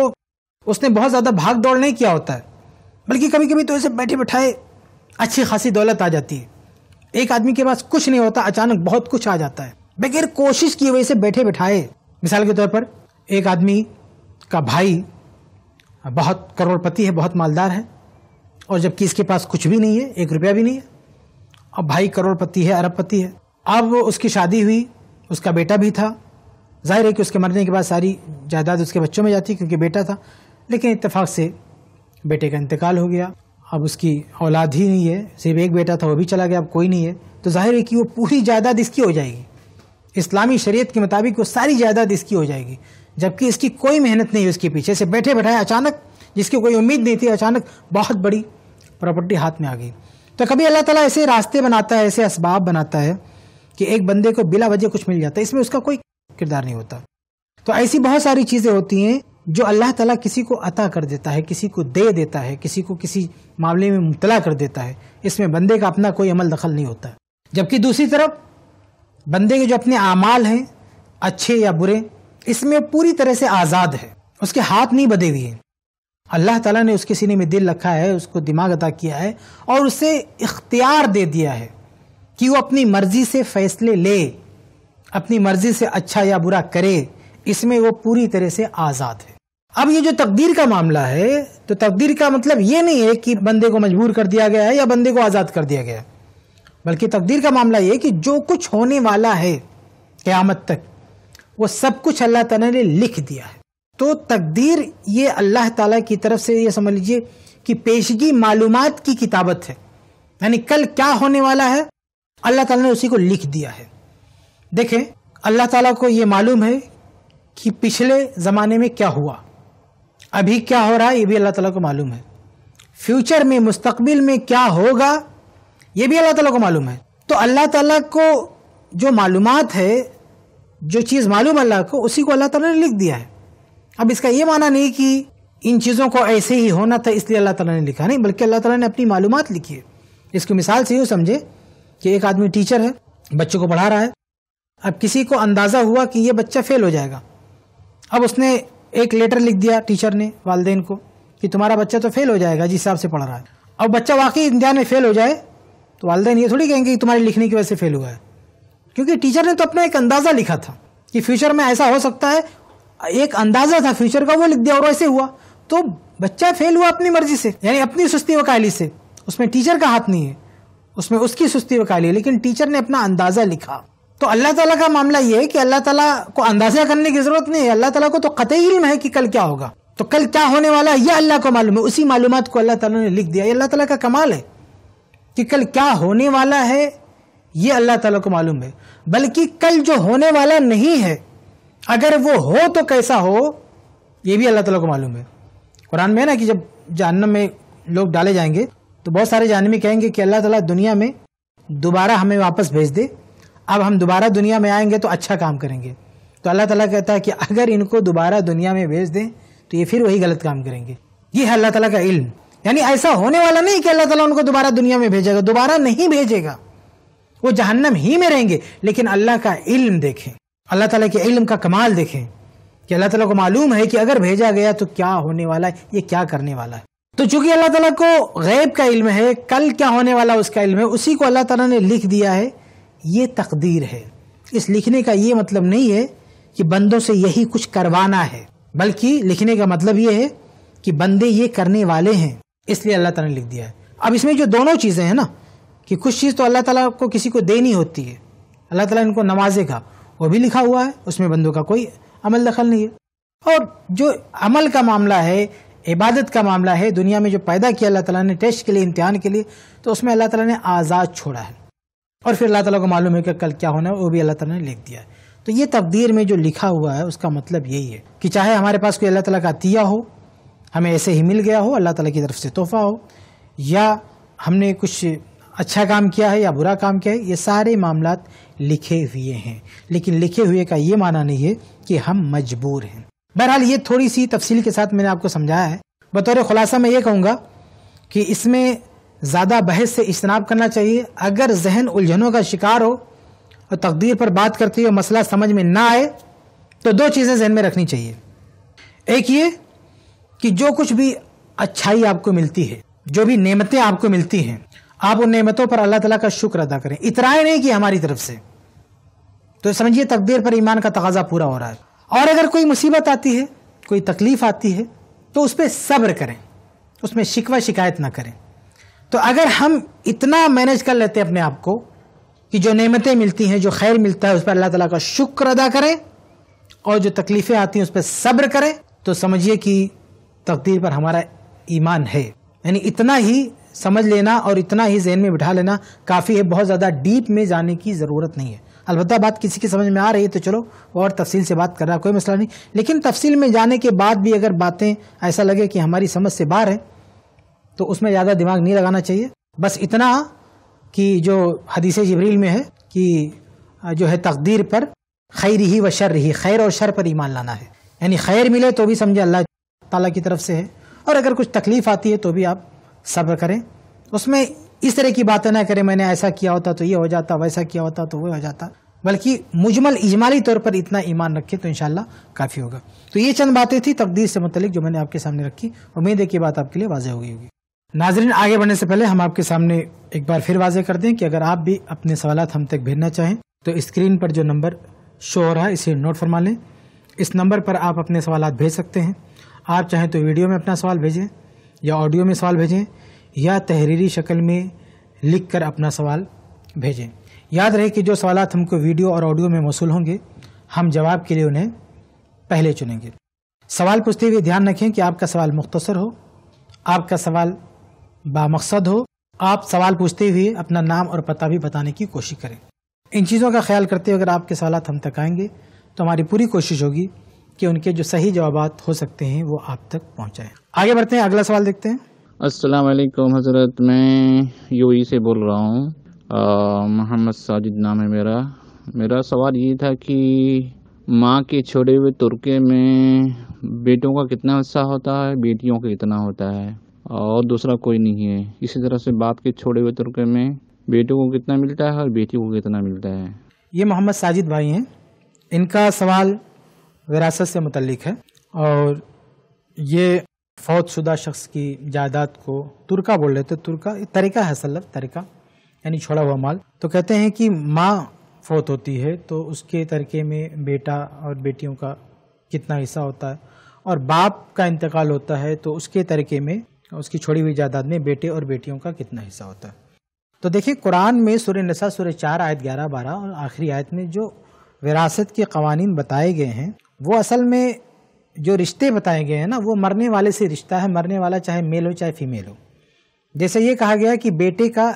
उसने बहुत ज़्यादा भाग दौड़ नहीं किया होता है बल्कि कभी कभी तो ऐसे बैठे बैठाए अच्छी खासी दौलत आ जाती है एक आदमी के पास कुछ नहीं होता अचानक बहुत कुछ आ जाता है बगैर कोशिश की वजह से बैठे बैठाए मिसाल के तौर पर एक आदमी का भाई बहुत करोड़पति है बहुत मालदार है और जबकि इसके पास कुछ भी नहीं है एक रुपया भी नहीं है अब भाई करोड़पति है अरबपति है अब उसकी शादी हुई उसका बेटा भी था जाहिर है कि उसके मरने के बाद सारी जायदाद उसके बच्चों में जाती क्योंकि बेटा था लेकिन इत्तेफाक से बेटे का इंतकाल हो गया अब उसकी औलाद ही नहीं है सिर्फ एक बेटा था वो भी चला गया अब कोई नहीं है तो जाहिर है कि वो पूरी जायदाद इसकी हो जाएगी इस्लामी शरीयत के मुताबिक वो सारी जायदाद इसकी हो जाएगी जबकि इसकी कोई मेहनत नहीं है उसके पीछे से बैठे बैठाए अचानक जिसकी कोई उम्मीद नहीं थी अचानक बहुत बड़ी प्रॉपर्टी हाथ में आ गई तो कभी अल्लाह ताला ऐसे रास्ते बनाता है ऐसे इसबाब बनाता है कि एक बंदे को बिला वजह कुछ मिल जाता है इसमें उसका कोई किरदार नहीं होता तो ऐसी बहुत सारी चीज़ें होती हैं जो अल्लाह ताला किसी को अता कर देता है किसी को दे देता है किसी को किसी मामले में मुबतला कर देता है इसमें बंदे का अपना कोई अमल दखल नहीं होता जबकि दूसरी तरफ बंदे के जो अपने अमाल हैं अच्छे या बुरे इसमें पूरी तरह से आज़ाद है उसके हाथ नहीं बधे हुए हैं अल्लाह तला ने उसके सीने में दिल रखा है उसको दिमाग अदा किया है और उसे इख्तियार दे दिया है कि वो अपनी मर्जी से फैसले ले अपनी मर्जी से अच्छा या बुरा करे इसमें वो पूरी तरह से आज़ाद है अब ये जो तकदीर का मामला है तो तकदीर का मतलब ये नहीं है कि बंदे को मजबूर कर दिया गया है या बंदे को आज़ाद कर दिया गया है बल्कि तकदीर का मामला ये कि जो कुछ होने वाला है क़्यामत तक वो सब कुछ अल्लाह ताला ने लिख दिया है तो तकदीर ये अल्लाह ताला की तरफ से ये समझ लीजिए कि पेशगी मालूम की किताबत है यानी कल क्या होने वाला है अल्लाह ताला ने उसी को लिख दिया है देखें अल्लाह ताला को ये मालूम है कि पिछले ज़माने में क्या हुआ अभी क्या हो रहा है ये भी अल्लाह ताला को मालूम है फ्यूचर में मुस्तकबिल में क्या होगा ये भी अल्लाह ताला को मालूम है तो अल्लाह ताला को जो मालूम है जो चीज़ मालूम अल्लाह को उसी को अल्लाह ताला ने लिख दिया है अब इसका ये माना नहीं कि इन चीज़ों को ऐसे ही होना था इसलिए अल्लाह ताला ने लिखा नहीं बल्कि अल्लाह ताला ने अपनी मालूम लिखी है इसको मिसाल से यूँ समझे कि एक आदमी टीचर है बच्चों को पढ़ा रहा है अब किसी को अंदाज़ा हुआ कि यह बच्चा फेल हो जाएगा अब उसने एक लेटर लिख दिया टीचर ने वालदेन को कि तुम्हारा बच्चा तो फेल हो जाएगा जिस हिसाब से पढ़ रहा है और बच्चा वाकई इम्तहान में फेल हो जाए तो वालदेन ये थोड़ी कहेंगे कि तुम्हारे लिखने की वजह से फेल हुआ है क्योंकि टीचर ने तो अपना एक अंदाज़ा लिखा था कि फ्यूचर में ऐसा हो सकता है एक अंदाज़ा था फ्यूचर का वो लिख दिया और ऐसे हुआ तो बच्चा फेल हुआ अपनी मर्जी से यानी अपनी सुस्ती वकाली से उसमें टीचर का हाथ नहीं है उसमें उसकी सुस्ती वकाली है लेकिन टीचर ने अपना अंदाज़ा लिखा तो अल्लाह ताला का मामला यह है कि अल्लाह ताला को अंदाजा करने की जरूरत नहीं है अल्लाह ताला को तो कत इल्म है कि कल क्या होगा तो कल क्या होने वाला है यह अल्लाह को मालूम है उसी मालूम को अल्लाह ताला ने लिख दिया ये अल्लाह ताला का कमाल है कि कल क्या होने वाला है ये अल्लाह ताला को मालूम है बल्कि कल जो होने वाला नहीं है अगर वो हो तो कैसा हो ये भी अल्लाह ताला को मालूम है कुरान में है ना कि जब जहन्नम में लोग डाले जाएंगे तो बहुत सारे जानवी कहेंगे कि अल्लाह ताला दुनिया में दोबारा हमें वापस भेज दे अब हम दोबारा दुनिया में आएंगे तो अच्छा काम करेंगे तो अल्लाह ताला कहता है कि अगर इनको दोबारा दुनिया में भेज दें तो ये फिर वही गलत काम करेंगे ये है अल्लाह ताला का इल्म यानी ऐसा होने वाला नहीं कि अल्लाह ताला उनको दोबारा दुनिया में भेजेगा दोबारा नहीं भेजेगा वो जहन्नम ही में रहेंगे लेकिन अल्लाह का इल्म देखें अल्लाह ताला के इल्म का कमाल देखें कि अल्लाह ताला को मालूम है कि अगर भेजा गया तो क्या होने वाला है ये क्या करने वाला है तो चूंकि अल्लाह ताला को गैब का इल्म है कल क्या होने वाला उसका इल्म है उसी को अल्लाह ताला ने लिख दिया है ये तकदीर है इस लिखने का ये मतलब नहीं है कि बंदों से यही कुछ करवाना है बल्कि लिखने का मतलब ये है कि बंदे ये करने वाले हैं इसलिए अल्लाह ताला ने लिख दिया है अब इसमें जो दोनों चीज़ें हैं ना कि कुछ चीज़ तो अल्लाह ताला को किसी को देनी होती है अल्लाह ताला इनको नवाजेगा वो भी लिखा हुआ है उसमें बंदों का कोई अमल दखल नहीं है और जो अमल का मामला है इबादत का मामला है दुनिया में जो पैदा किया अल्लाह ताला ने टेस्ट के लिए इम्तिहान के लिए तो उसमें अल्लाह ताला ने आज़ाद छोड़ा है और फिर अल्लाह ताला को मालूम है कि कल क्या होना है वो भी अल्लाह ताला ने लिख दिया है तो ये तकदीर में जो लिखा हुआ है उसका मतलब यही है कि चाहे हमारे पास कोई अल्लाह ताला का अतिया हो हमें ऐसे ही मिल गया हो अल्लाह ताला की तरफ से तोहफा हो या हमने कुछ अच्छा काम किया है या बुरा काम किया है ये सारे मामला लिखे हुए हैं लेकिन लिखे हुए का ये माना नहीं है कि हम मजबूर हैं बहरहाल ये थोड़ी सी तफसील के साथ मैंने आपको समझाया है बतौर खुलासा मैं ये कहूँगा कि इसमें ज़्यादा बहस से इजनाब करना चाहिए अगर जहन उलझनों का शिकार हो और तकदीर पर बात करते हुए मसला समझ में ना आए तो दो चीज़ें जहन में रखनी चाहिए एक ये कि जो कुछ भी अच्छाई आपको मिलती है जो भी नेमतें आपको मिलती हैं आप उन नेमतों पर अल्लाह तला का शुक्र अदा करें इतराए नहीं कि हमारी तरफ से तो समझिए तकदीर पर ईमान का तकाजा पूरा हो रहा है और अगर कोई मुसीबत आती है कोई तकलीफ आती है तो उस पर सब्र करें उसमें शिकवा शिकायत ना करें तो अगर हम इतना मैनेज कर लेते हैं अपने आप को कि जो नेमतें मिलती हैं जो खैर मिलता है उस पर अल्लाह ताला का शुक्र अदा करें और जो तकलीफ़ें आती हैं उस पर सब्र करें तो समझिए कि तकदीर पर हमारा ईमान है यानी इतना ही समझ लेना और इतना ही जहन में बिठा लेना काफ़ी है बहुत ज़्यादा डीप में जाने की ज़रूरत नहीं है अलबत् बात किसी की समझ में आ रही है तो चलो और तफसील से बात करना कोई मसला नहीं लेकिन तफसील में जाने के बाद भी अगर बातें ऐसा लगे कि हमारी समझ से बाहर है तो उसमें ज़्यादा दिमाग नहीं लगाना चाहिए बस इतना कि जो हदीस जबरील में है कि जो है तकदीर पर खैर ही व शर रही खैर और शर पर ईमान लाना है यानी खैर मिले तो भी समझे अल्लाह ताला की तरफ से है और अगर कुछ तकलीफ आती है तो भी आप सब्र करें उसमें इस तरह की बातें ना करें मैंने ऐसा किया होता तो ये हो जाता वैसा किया होता तो वो हो जाता बल्कि मुजमल इजमाली तौर पर इतना ईमान रखे तो इन काफ़ी होगा तो ये चंद बातें थी तकदीर से मतलब जो मैंने आपके सामने रखी उम्मीद है कि बात आपके लिए वाजह हो गई होगी नाजरीन आगे बढ़ने से पहले हम आपके सामने एक बार फिर वाजे कर दें कि अगर आप भी अपने सवाल हम तक भेजना चाहें तो स्क्रीन पर जो नंबर शो हो रहा है इसे नोट फरमा लें इस नंबर पर आप अपने सवाल भेज सकते हैं आप चाहें तो वीडियो में अपना सवाल भेजें या ऑडियो में सवाल भेजें या तहरीरी शक्ल में लिख कर अपना सवाल भेजें याद रहे कि जो सवाल हमको वीडियो और ऑडियो में मौसू होंगे हम जवाब के लिए उन्हें पहले चुनेंगे सवाल पूछते हुए ध्यान रखें कि आपका सवाल मुख्तसर हो आपका सवाल बामकसद हो आप सवाल पूछते हुए अपना नाम और पता भी बताने की कोशिश करें इन चीज़ों का ख्याल करते हुए अगर आपके सवाल हम तक आएंगे तो हमारी पूरी कोशिश होगी कि उनके जो सही जवाब हो सकते हैं वो आप तक पहुँचाएँ आगे बढ़ते हैं अगला सवाल देखते हैं असलम हजरत मैं यू से बोल रहा हूँ मोहम्मद साजिद नाम है मेरा मेरा सवाल ये था कि माँ के छोड़े हुए तुर्के में बेटों का कितना हिस्सा होता है बेटियों का कितना होता है और दूसरा कोई नहीं है इसी तरह से बाप के छोड़े हुए तुर्क में बेटे को कितना मिलता है और बेटी को कितना मिलता है ये मोहम्मद साजिद भाई हैं इनका सवाल विरासत से मुतलिक है और ये फौजशुदा शख्स की जायदाद को तुर्का बोल रहे थे तुर्का तरीका है सल्लफ तरीका यानी छोड़ा हुआ माल तो कहते हैं कि माँ फौत होती है तो उसके तरीके में बेटा और बेटियों का कितना हिस्सा होता है और बाप का इंतकाल होता है तो उसके तरीके में उसकी छोड़ी हुई जायदाद में बेटे और बेटियों का कितना हिस्सा होता है तो देखिए कुरान में सूर्य नशा सूर्य चार आयत ग्यारह बारह और आखिरी आयत में जो विरासत के कवानीन बताए गए हैं वो असल में जो रिश्ते बताए गए हैं ना वो मरने वाले से रिश्ता है मरने वाला चाहे मेल हो चाहे फीमेल हो जैसे ये कहा गया कि बेटे का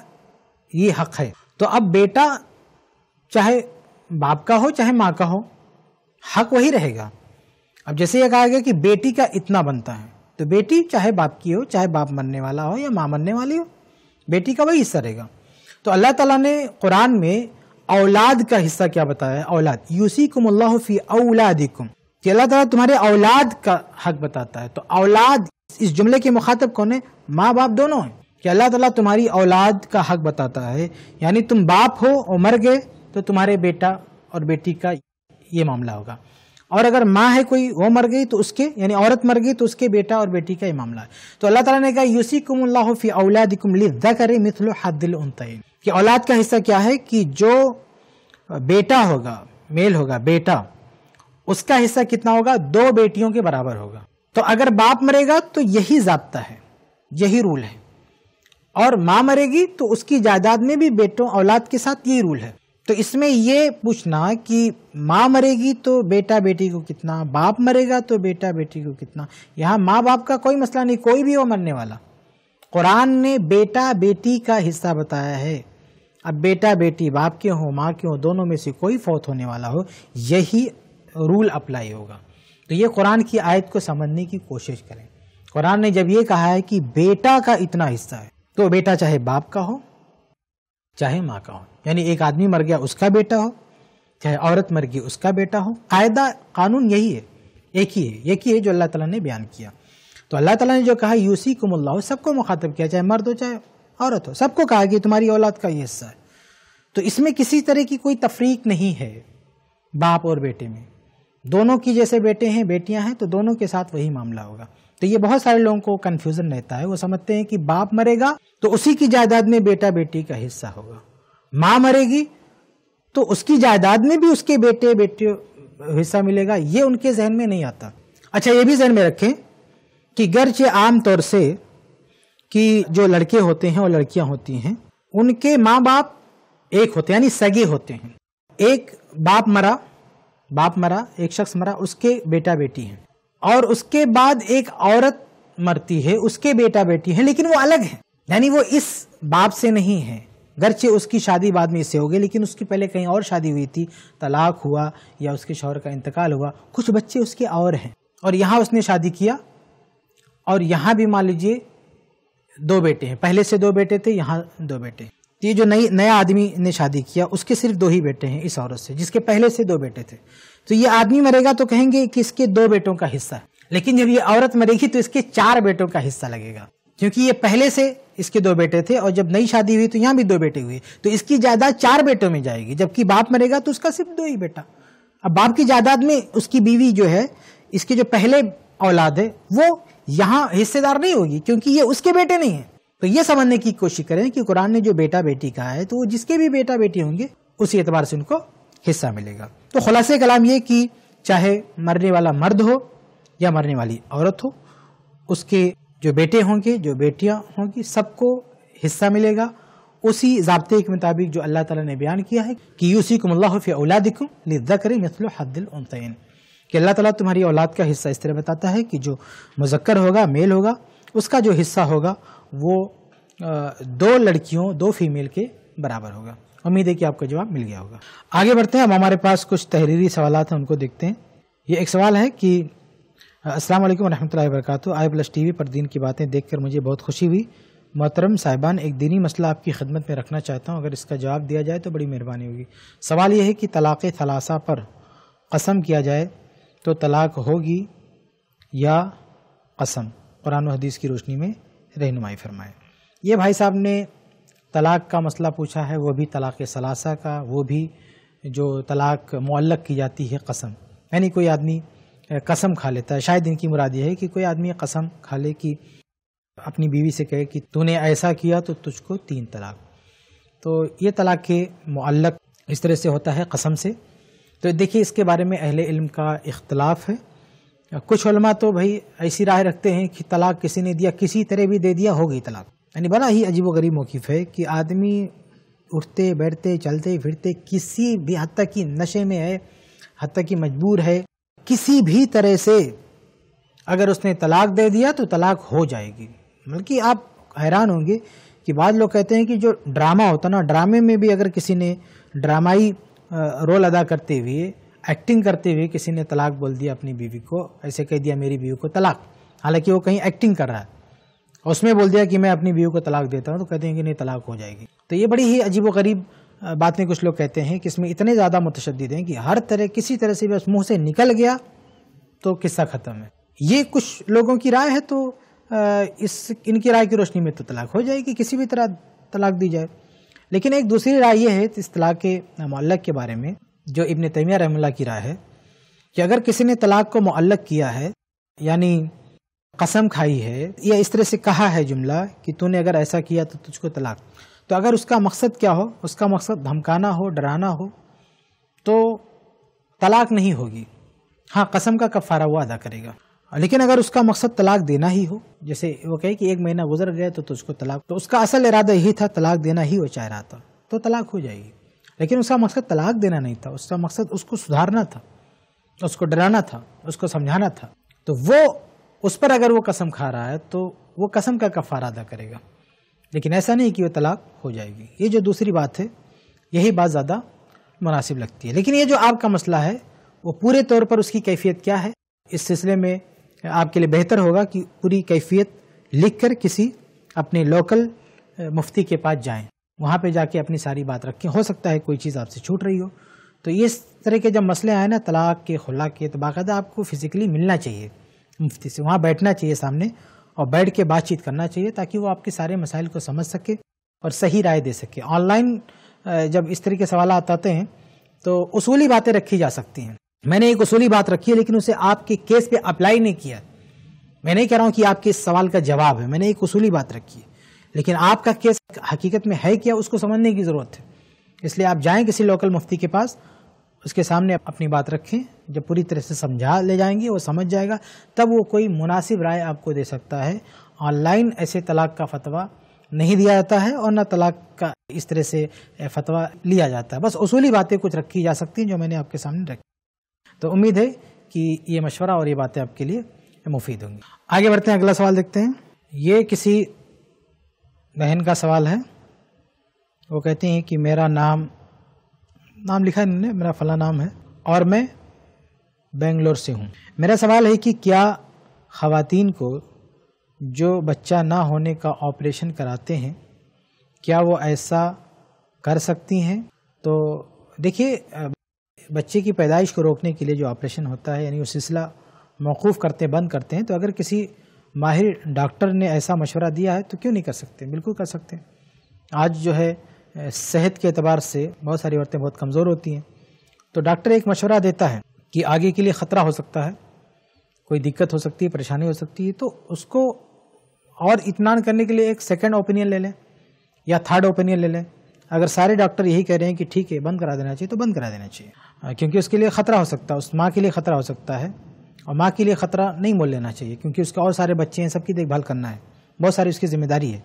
ये हक है तो अब बेटा चाहे बाप का हो चाहे माँ का हो हक वही रहेगा अब जैसे ये कहा गया कि बेटी का इतना बनता है तो बेटी चाहे बाप की हो चाहे बाप मरने वाला हो या माँ मरने वाली हो बेटी का वही हिस्सा रहेगा तो अल्लाह ताला ने कुरान में औलाद का हिस्सा क्या बताया है औलाद यूसी कुम फी औलादिकुम कि अल्लाह ताला तुम्हारे औलाद का हक बताता है तो औलाद इस जुमले के मुखातब कौन है माँ बाप दोनों हैं कि अल्लाह ताला तुम्हारी औलाद का हक बताता है यानी तुम बाप हो और मर गए तो तुम्हारे बेटा और बेटी का ये मामला होगा और अगर माँ है कोई वो मर गई तो उसके यानी औरत मर गई तो उसके बेटा और बेटी का ये मामला है तो अल्लाह ताला ने कहा यूसी कुमल्लाफी औलादिकुम करे मिथलो हदिल उनतैन कि औलाद का हिस्सा क्या है कि जो बेटा होगा मेल होगा बेटा उसका हिस्सा कितना होगा दो बेटियों के बराबर होगा तो अगर बाप मरेगा तो यही जबता है यही रूल है और माँ मरेगी तो उसकी जायदाद में भी बेटों औलाद के साथ यही रूल है तो इसमें ये पूछना कि माँ मरेगी तो बेटा बेटी को कितना बाप मरेगा तो बेटा बेटी को कितना यहाँ माँ बाप का कोई मसला नहीं कोई भी हो मरने वाला कुरान ने बेटा बेटी का हिस्सा बताया है अब बेटा बेटी बाप के हो माँ के हो दोनों में से कोई फौत होने वाला हो यही रूल अप्लाई होगा तो ये कुरान की आयत को समझने की कोशिश करें कुरान ने जब ये कहा है कि बेटा का इतना हिस्सा है तो बेटा चाहे बाप का हो चाहे माँ का हो यानी एक आदमी मर गया उसका बेटा हो चाहे औरत मर गई उसका बेटा हो कायदा कानून यही है एक ही है एक ही है जो अल्लाह तला ने बयान किया तो अल्लाह तला ने जो कहा यूसी कुमल्ला सबको मुखातब किया चाहे मर्द हो चाहे औरत हो सबको कहा कि तुम्हारी औलाद का ये हिस्सा है तो इसमें किसी तरह की कोई तफरीक नहीं है बाप और बेटे में दोनों की जैसे बेटे हैं बेटियां हैं तो दोनों के साथ वही मामला होगा तो ये बहुत सारे लोगों को कन्फ्यूजन रहता है वो समझते हैं कि बाप मरेगा तो उसी की जायदाद में बेटा बेटी का हिस्सा होगा माँ मरेगी तो उसकी जायदाद में भी उसके बेटे बेटे हिस्सा मिलेगा ये उनके जहन में नहीं आता अच्छा ये भी जहन में रखें कि आम आमतौर से कि जो लड़के होते हैं और लड़कियां होती हैं उनके माँ बाप एक होते हैं यानी सगे होते हैं एक बाप मरा बाप मरा एक शख्स मरा उसके बेटा बेटी हैं और उसके बाद एक औरत मरती है उसके बेटा बेटी है लेकिन वो अलग है यानी वो इस बाप से नहीं है गर्चे उसकी शादी बाद में इससे हो गई लेकिन उसकी पहले कहीं और शादी हुई थी तलाक हुआ या उसके शौहर का इंतकाल हुआ कुछ बच्चे उसके और हैं और यहाँ उसने शादी किया और यहाँ भी मान लीजिए दो बेटे हैं पहले से दो बेटे थे यहाँ दो बेटे तो ये जो नई नया आदमी ने शादी किया उसके सिर्फ दो ही बेटे हैं इस औरत से जिसके पहले से दो बेटे थे तो ये आदमी मरेगा तो कहेंगे कि इसके दो बेटों का हिस्सा लेकिन जब ये औरत मरेगी तो इसके चार बेटों का हिस्सा लगेगा क्योंकि ये पहले से इसके दो बेटे थे और जब नई शादी हुई तो यहाँ भी दो बेटे हुए तो इसकी जायदाद चार बेटों में जाएगी जबकि बाप मरेगा तो उसका सिर्फ दो ही बेटा अब बाप की जायदाद में उसकी बीवी जो है इसके जो पहले औलाद है वो यहाँ हिस्सेदार नहीं होगी क्योंकि ये उसके बेटे नहीं है तो ये समझने की कोशिश करें कि कुरान ने जो बेटा बेटी कहा है तो वो जिसके भी बेटा बेटी होंगे उसी एतबार से उनको हिस्सा मिलेगा तो खुलासे कलाम ये कि चाहे मरने वाला मर्द हो या मरने वाली औरत हो उसके जो बेटे होंगे जो बेटियाँ होंगी सबको हिस्सा मिलेगा उसी जबते के मुताबिक जो अल्लाह ताला ने बयान किया है कि यूसी कुमल्लाफ़ी औलादिकुम लिद्दा करें मिसल हद्दिल कि अल्लाह ताला तुम्हारी औलाद का हिस्सा इस तरह बताता है कि जो मुजक्कर होगा मेल होगा उसका जो हिस्सा होगा वो दो लड़कियों दो फीमेल के बराबर होगा उम्मीद है कि आपको जवाब मिल गया होगा आगे बढ़ते हैं अब हमारे पास कुछ तहरीरी सवाल हैं उनको देखते हैं ये एक सवाल है कि अस्सलाम वालेकुम रहमतुल्लाहि वरकत आई प्लस टी पर दीन की बातें देखकर मुझे बहुत खुशी हुई मोहतरम साहिबान एक दीनी मसला आपकी खिदमत में रखना चाहता हूँ अगर इसका जवाब दिया जाए तो बड़ी मेहरबानी होगी सवाल यह है कि तलाक़ थलासा पर कसम किया जाए तो तलाक होगी या कसम कुरान हदीस की रोशनी में रहनुमाई फरमाए ये भाई साहब ने तलाक का मसला पूछा है वो भी तलाक़ सलासा का वो भी जो तलाक मुअल्लक की जाती है कसम यानी कोई आदमी कसम खा लेता है शायद इनकी मुराद यह है कि कोई आदमी कसम खा ले कि अपनी बीवी से कहे कि तूने ऐसा किया तो तुझको तीन तलाक तो ये तलाक के मुअल्लक इस तरह से होता है कसम से तो देखिए इसके बारे में अहले इल्म का इख्तलाफ है कुछ तो भाई ऐसी राय रखते हैं कि तलाक किसी ने दिया किसी तरह भी दे दिया होगी तलाक यानी बड़ा ही गरीब मौकफ है कि आदमी उठते बैठते चलते फिरते किसी भी हद तक की नशे में है हद तक की मजबूर है किसी भी तरह से अगर उसने तलाक दे दिया तो तलाक हो जाएगी बल्कि आप हैरान होंगे कि बाद लोग कहते हैं कि जो ड्रामा होता ना ड्रामे में भी अगर किसी ने ड्रामाई रोल अदा करते हुए एक्टिंग करते हुए किसी ने तलाक बोल दिया अपनी बीवी को ऐसे कह दिया मेरी बीवी को तलाक हालांकि वो कहीं एक्टिंग कर रहा है और उसमें बोल दिया कि मैं अपनी बीवी को तलाक देता हूँ तो कहते हैं कि नहीं तलाक हो जाएगी तो ये बड़ी ही अजीब करीब बातें कुछ लोग कहते हैं कि इसमें इतने ज़्यादा मुतशद हैं कि हर तरह किसी तरह से भी उस मुँह से निकल गया तो किस्सा ख़त्म है ये कुछ लोगों की राय है तो इस इनकी राय की रोशनी में तो तलाक हो जाएगी किसी भी तरह तलाक दी जाए लेकिन एक दूसरी राय यह है इस तलाक के मल्लक के बारे में जो इबन तैमिया रहमुल्ला की राय है कि अगर किसी ने तलाक को मल्लक किया है यानी कसम खाई है या इस तरह से कहा है जुमला कि तूने अगर ऐसा किया तो तुझको तलाक तो अगर उसका मकसद क्या हो उसका मकसद धमकाना हो डराना हो तो तलाक नहीं होगी हाँ कसम का कफारा वो अदा करेगा लेकिन अगर उसका मकसद तलाक देना ही हो जैसे वो कहे कि एक महीना गुजर गया तो तुझको तलाक तो उसका असल इरादा यही था तलाक देना ही वो चाह रहा था तो तलाक हो जाएगी लेकिन उसका मकसद तलाक देना नहीं था उसका मकसद उसको सुधारना था उसको डराना था उसको समझाना था तो वो उस पर अगर वो कसम खा रहा है तो वो कसम का कफारा अदा करेगा लेकिन ऐसा नहीं कि वो तलाक हो जाएगी ये जो दूसरी बात है यही बात ज़्यादा मुनासिब लगती है लेकिन ये जो आपका मसला है वो पूरे तौर पर उसकी कैफियत क्या है इस सिलसिले में आपके लिए बेहतर होगा कि पूरी कैफियत लिख कर किसी अपने लोकल मुफ्ती के पास जाएं वहाँ पे जाके अपनी सारी बात रखें हो सकता है कोई चीज़ आपसे छूट रही हो तो इस तरह के जब मसले आए ना तलाक के खुला के तो बाकायदा आपको फ़िज़िकली मिलना चाहिए मुफ्ती से वहाँ बैठना चाहिए सामने और बैठ के बातचीत करना चाहिए ताकि वो आपके सारे मसाइल को समझ सके और सही राय दे सके ऑनलाइन जब इस तरह के सवाल आते हैं तो उसूली बातें रखी जा सकती हैं मैंने एक उसूली बात रखी है लेकिन उसे आपके केस पे अप्लाई नहीं किया मैं नहीं कह रहा हूँ कि आपके इस सवाल का जवाब है मैंने एक उसूली बात रखी है लेकिन आपका केस हकीकत में है क्या उसको समझने की ज़रूरत है इसलिए आप जाएं किसी लोकल मुफ्ती के पास उसके सामने अपनी बात रखें जब पूरी तरह से समझा ले जाएंगे वो समझ जाएगा तब वो कोई मुनासिब राय आपको दे सकता है ऑनलाइन ऐसे तलाक का फतवा नहीं दिया जाता है और ना तलाक का इस तरह से फतवा लिया जाता है बस उसूली बातें कुछ रखी जा सकती हैं जो मैंने आपके सामने रखी तो उम्मीद है कि ये मशवरा और ये बातें आपके लिए मुफीद होंगी आगे बढ़ते हैं अगला सवाल देखते हैं ये किसी बहन का सवाल है वो कहती हैं कि मेरा नाम नाम लिखा है इन्होंने मेरा फला नाम है और मैं बेंगलोर से हूँ मेरा सवाल है कि क्या ख़वातीन को जो बच्चा ना होने का ऑपरेशन कराते हैं क्या वो ऐसा कर सकती हैं तो देखिए बच्चे की पैदाइश को रोकने के लिए जो ऑपरेशन होता है यानी वो सिलसिला मौकूफ़ करते बंद करते हैं तो अगर किसी माहिर डॉक्टर ने ऐसा मशवरा दिया है तो क्यों नहीं कर सकते बिल्कुल कर सकते आज जो है सेहत के अतबार से बहुत सारी औरतें बहुत कमज़ोर होती हैं तो डॉक्टर एक मशवरा देता है कि आगे के लिए ख़तरा हो सकता है कोई दिक्कत हो सकती है परेशानी हो सकती है तो उसको और इतमान करने के लिए एक सेकेंड ओपिनियन ले लें या थर्ड ओपिनियन ले लें अगर सारे डॉक्टर यही कह रहे हैं कि ठीक है बंद करा देना चाहिए तो बंद करा देना चाहिए क्योंकि उसके लिए ख़तरा हो सकता है उस माँ के लिए ख़तरा हो सकता है और माँ के लिए ख़तरा नहीं मोल लेना चाहिए क्योंकि उसके और सारे बच्चे हैं सबकी देखभाल करना है बहुत सारी उसकी जिम्मेदारी है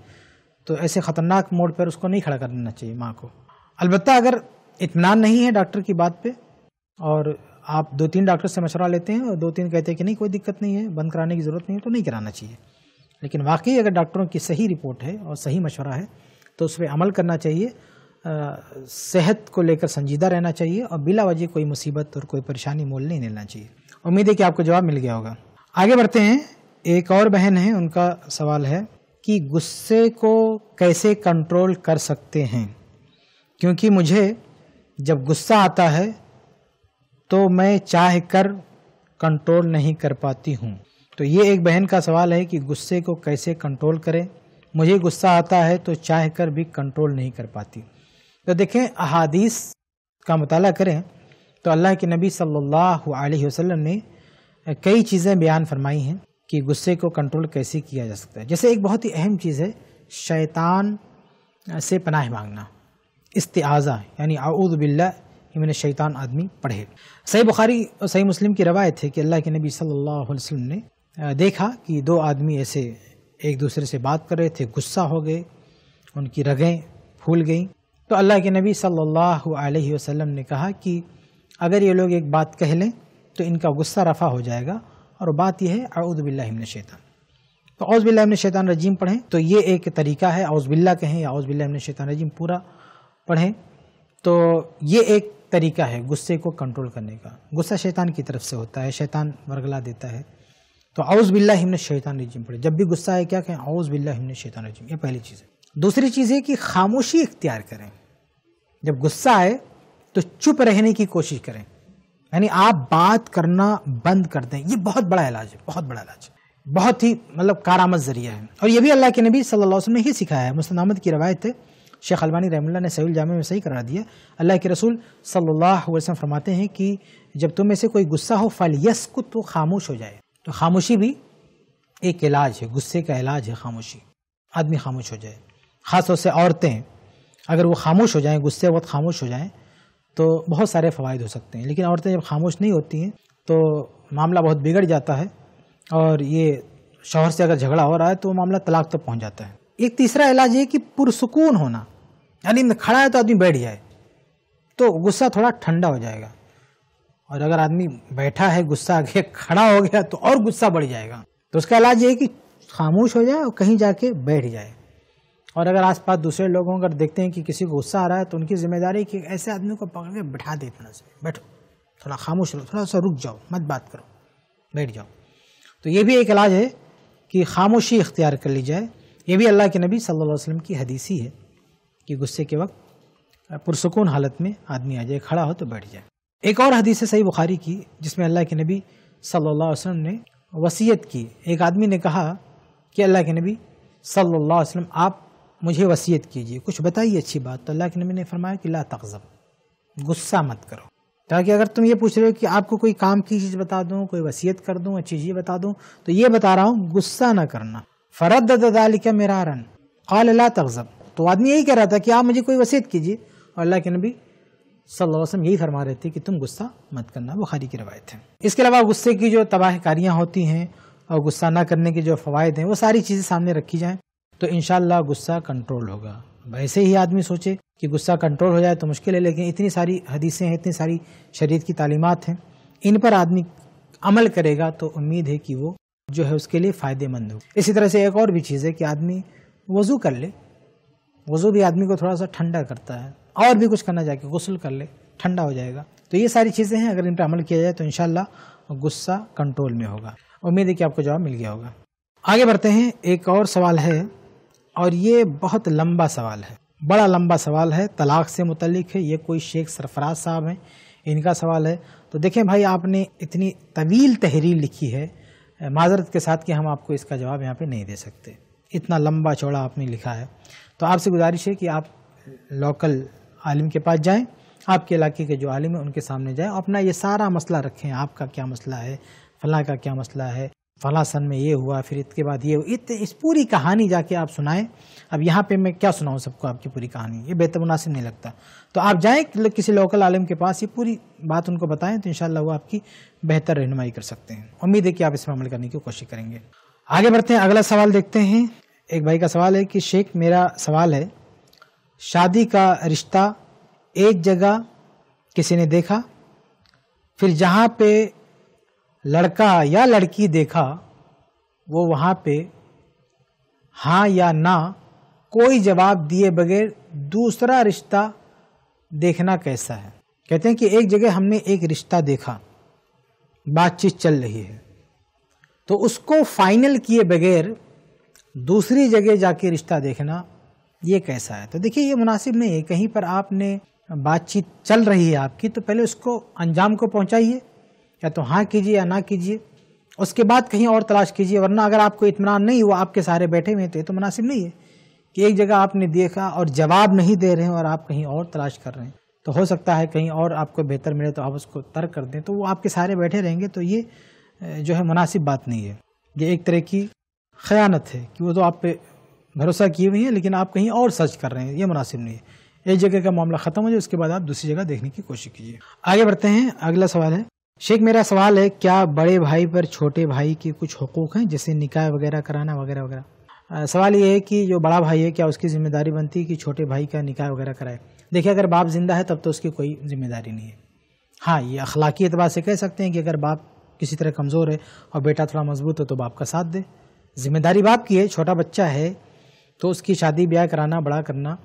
तो ऐसे ख़तरनाक मोड पर उसको नहीं खड़ा कर देना चाहिए माँ को अलबत् अगर इतमान नहीं है डॉक्टर की बात पर और आप दो तीन डॉक्टर से मशवरा लेते हैं और दो तीन कहते हैं कि नहीं कोई दिक्कत नहीं है बंद कराने की ज़रूरत नहीं है तो नहीं कराना चाहिए लेकिन वाकई अगर डॉक्टरों की सही रिपोर्ट है और सही मशवरा है तो उस पर अमल करना चाहिए सेहत को लेकर संजीदा रहना चाहिए और बिला वजह कोई मुसीबत और कोई परेशानी मोल नहीं लेना चाहिए उम्मीद है कि आपको जवाब मिल गया होगा आगे बढ़ते हैं एक और बहन है उनका सवाल है कि गुस्से को कैसे कंट्रोल कर सकते हैं क्योंकि मुझे जब गुस्सा आता है तो मैं चाह कर कंट्रोल नहीं कर पाती हूँ तो ये एक बहन का सवाल है कि गुस्से को कैसे कंट्रोल करें मुझे गुस्सा आता है तो चाह कर भी कंट्रोल नहीं कर पाती तो देखें अहादीस का मताल करें तो अल्लाह के नबी सल्लल्लाहु अलैहि वसल्लम ने कई चीज़ें बयान फरमाई हैं कि गुस्से को कंट्रोल कैसे किया जा सकता है जैसे एक बहुत ही अहम चीज़ है शैतान से पनाह मांगना इस्तेजा यानी बिल्ला मैंने शैतान आदमी पढ़े सही बुखारी और सही मुस्लिम की रवायत है कि अल्लाह के नबी सल्लल्लाहु अलैहि वसल्लम ने देखा कि दो आदमी ऐसे एक दूसरे से बात कर रहे थे गुस्सा हो गए उनकी रगें फूल गईं तो अल्लाह के नबी सल्लल्लाहु अलैहि वसल्लम ने कहा कि अगर ये लोग एक बात कह लें तो इनका गुस्सा रफ़ा हो जाएगा और बात यह है शैतान तो औज़बिल्ला शैतान रजीम पढ़ें तो ये एक तरीका है बिल्ला कहें या औज़बिल्ला शैतान रजीम पूरा पढ़ें तो ये एक तरीका है गुस्से को कंट्रोल करने का गुस्सा शैतान की तरफ से होता है शैतान वरगला देता है तो औज़ बिल्ला हिमन शैतान रजीम पढ़े जब भी गुस्सा है क्या कहें औज़ बिल्ला हिमन शैतान रजीम यह पहली चीज़ है दूसरी चीज़ है कि खामोशी इख्तियार करें जब गुस्सा आए तो चुप रहने की कोशिश करें यानी आप बात करना बंद कर दें ये बहुत बड़ा इलाज है बहुत बड़ा इलाज है बहुत ही मतलब कारामद जरिया है और ये भी अल्लाह के नबी सल्लल्लाहु अलैहि वसल्लम ने ही सिखाया है मुस्लिम अहमद की रवायत है शेख अलवानी रहमुल्ला ने सही जामे में सही करा दिया अल्लाह के रसूल सल्लल्लाहु अलैहि वसल्लम फरमाते हैं कि जब तुम में से कोई गुस्सा हो फल यसकु तो खामोश हो जाए तो खामोशी भी एक इलाज है गुस्से का इलाज है खामोशी आदमी खामोश हो जाए ख़ासतौर से औरतें अगर वो खामोश हो जाएँ गुस्से वक्त खामोश हो जाएँ तो बहुत सारे फ़वाद हो सकते हैं लेकिन औरतें जब खामोश नहीं होती हैं तो मामला बहुत बिगड़ जाता है और ये शोहर से अगर झगड़ा हो रहा है तो मामला तलाक तक तो पहुंच जाता है एक तीसरा इलाज ये कि पुरसकून होना यानी खड़ा है तो आदमी बैठ जाए तो गुस्सा थोड़ा ठंडा हो जाएगा और अगर आदमी बैठा है गुस्सा आगे (laughs) खड़ा हो गया तो और गुस्सा बढ़ जाएगा तो उसका इलाज ये है कि खामोश हो जाए और कहीं जाके बैठ जाए और अगर आसपास दूसरे लोगों अगर देखते हैं कि किसी को गुस्सा आ रहा है तो उनकी जिम्मेदारी कि ऐसे आदमी को पकड़ के बैठा दे थोड़ा सा बैठो थोड़ा खामोश रहो थोड़ा सा रुक जाओ मत बात करो बैठ जाओ तो ये भी एक इलाज है कि खामोशी इख्तियार कर ली जाए ये भी अल्लाह के नबी सल्ला वसलम की हदीसी है कि गुस्से के वक्त पुरसकून हालत में आदमी आ जाए खड़ा हो तो बैठ जाए एक और हदीस है सही बुखारी की जिसमें अल्लाह के नबी सल्ला वसम ने वसीयत की एक आदमी ने कहा कि अल्लाह के नबी सल्ला वसलम आप मुझे वसीयत कीजिए कुछ बताइए अच्छी बात तो अल्लाह के नबी ने फरमाया कि ला तकज़ब गुस्सा मत करो ताकि अगर तुम ये पूछ रहे हो कि आपको कोई काम की चीज़ बता दूँ कोई वसीयत कर दूँ अच्छी चीज़ बता दूँ तो ये बता रहा हूँ गुस्सा ना करना फ़रद क्या मेरा रन काल ला तकज़ब तो आदमी यही कह रहा था कि आप मुझे कोई वसीयत कीजिए और अल्लाह के नबी सल्लल्लाहु अलैहि वसल्लम यही फरमा रहे थे कि तुम गुस्सा मत करना बुखारी की रवायत है इसके अलावा गुस्से की जो तबाहकारियाँ होती हैं और गुस्सा ना करने के जो फ़वाद हैं वो सारी चीज़ें सामने रखी जाएँ तो इन गुस्सा कंट्रोल होगा वैसे ही आदमी सोचे कि गुस्सा कंट्रोल हो जाए तो मुश्किल है लेकिन इतनी सारी हदीसें हैं इतनी सारी शरीर की तालीमत हैं इन पर आदमी अमल करेगा तो उम्मीद है कि वो जो है उसके लिए फ़ायदेमंद हो इसी तरह से एक और भी चीज़ है कि आदमी वज़ू कर ले वज़ू भी आदमी को थोड़ा सा ठंडा करता है और भी कुछ करना चाहिए गसल कर ले ठंडा हो जाएगा तो ये सारी चीज़ें हैं अगर इन पर अमल किया जाए तो इन गुस्सा कंट्रोल में होगा उम्मीद है कि आपको जवाब मिल गया होगा आगे बढ़ते हैं एक और सवाल है और ये बहुत लंबा सवाल है बड़ा लंबा सवाल है तलाक से मुतलिक है ये कोई शेख सरफराज साहब हैं इनका सवाल है तो देखें भाई आपने इतनी तवील तहरीर लिखी है माजरत के साथ कि हम आपको इसका जवाब यहाँ पे नहीं दे सकते इतना लंबा चौड़ा आपने लिखा है तो आपसे गुजारिश है कि आप लोकल आलिम के पास जाएँ आपके इलाके के जो आलिम हैं उनके सामने जाएँ अपना ये सारा मसला रखें आपका क्या मसला है फलाँ का क्या मसला है फलासन में ये हुआ फिर इसके बाद ये इत, इस पूरी कहानी जाके आप सुनाएं अब यहाँ पे मैं क्या सुनाऊँ सबको आपकी पूरी कहानी ये बेहतर मुनासिब नहीं लगता तो आप जाएं किसी लोकल आलम के पास ये पूरी बात उनको बताएं तो इन वो आपकी बेहतर रहनुमाई कर सकते हैं उम्मीद है कि आप इस पर अमल करने की कोशिश करेंगे आगे बढ़ते हैं अगला सवाल देखते हैं एक भाई का सवाल है कि शेख मेरा सवाल है शादी का रिश्ता एक जगह किसी ने देखा फिर जहाँ पे लड़का या लड़की देखा वो वहाँ पे हाँ या ना कोई जवाब दिए बगैर दूसरा रिश्ता देखना कैसा है कहते हैं कि एक जगह हमने एक रिश्ता देखा बातचीत चल रही है तो उसको फाइनल किए बगैर दूसरी जगह जाके रिश्ता देखना ये कैसा है तो देखिए ये मुनासिब नहीं है कहीं पर आपने बातचीत चल रही है आपकी तो पहले उसको अंजाम को पहुंचाइए या तो हाँ कीजिए या ना कीजिए उसके बाद कहीं और तलाश कीजिए वरना अगर आपको इतमान नहीं हुआ आपके सहारे बैठे हुए थे तो, तो मुनासिब नहीं है कि एक जगह आपने देखा और जवाब नहीं दे रहे हैं और आप कहीं और तलाश कर रहे हैं तो हो सकता है कहीं और आपको बेहतर मिले तो आप उसको तर्क कर दें तो वो आपके सहारे बैठे रहेंगे तो ये जो है मुनासिब बात नहीं है ये एक तरह की खयानत है कि वो तो आप पे भरोसा किए हुए हैं लेकिन आप कहीं और सर्च कर रहे हैं ये मुनासिब नहीं है एक जगह का मामला ख़त्म हो जाए उसके बाद आप दूसरी जगह देखने की कोशिश कीजिए आगे बढ़ते हैं अगला सवाल है शेख मेरा सवाल है क्या बड़े भाई पर छोटे भाई के कुछ हकूक हैं जैसे निकाय वगैरह कराना वगैरह वगैरह सवाल ये है कि जो बड़ा भाई है क्या उसकी जिम्मेदारी बनती है कि छोटे भाई का निकाय वगैरह कराए देखिए अगर बाप जिंदा है तब तो उसकी कोई जिम्मेदारी नहीं है हाँ ये अखलाकी एतबार से कह सकते हैं कि अगर बाप किसी तरह कमज़ोर है और बेटा थोड़ा मजबूत हो तो बाप का साथ दे जिम्मेदारी बाप की है छोटा बच्चा है तो उसकी शादी ब्याह कराना बड़ा करना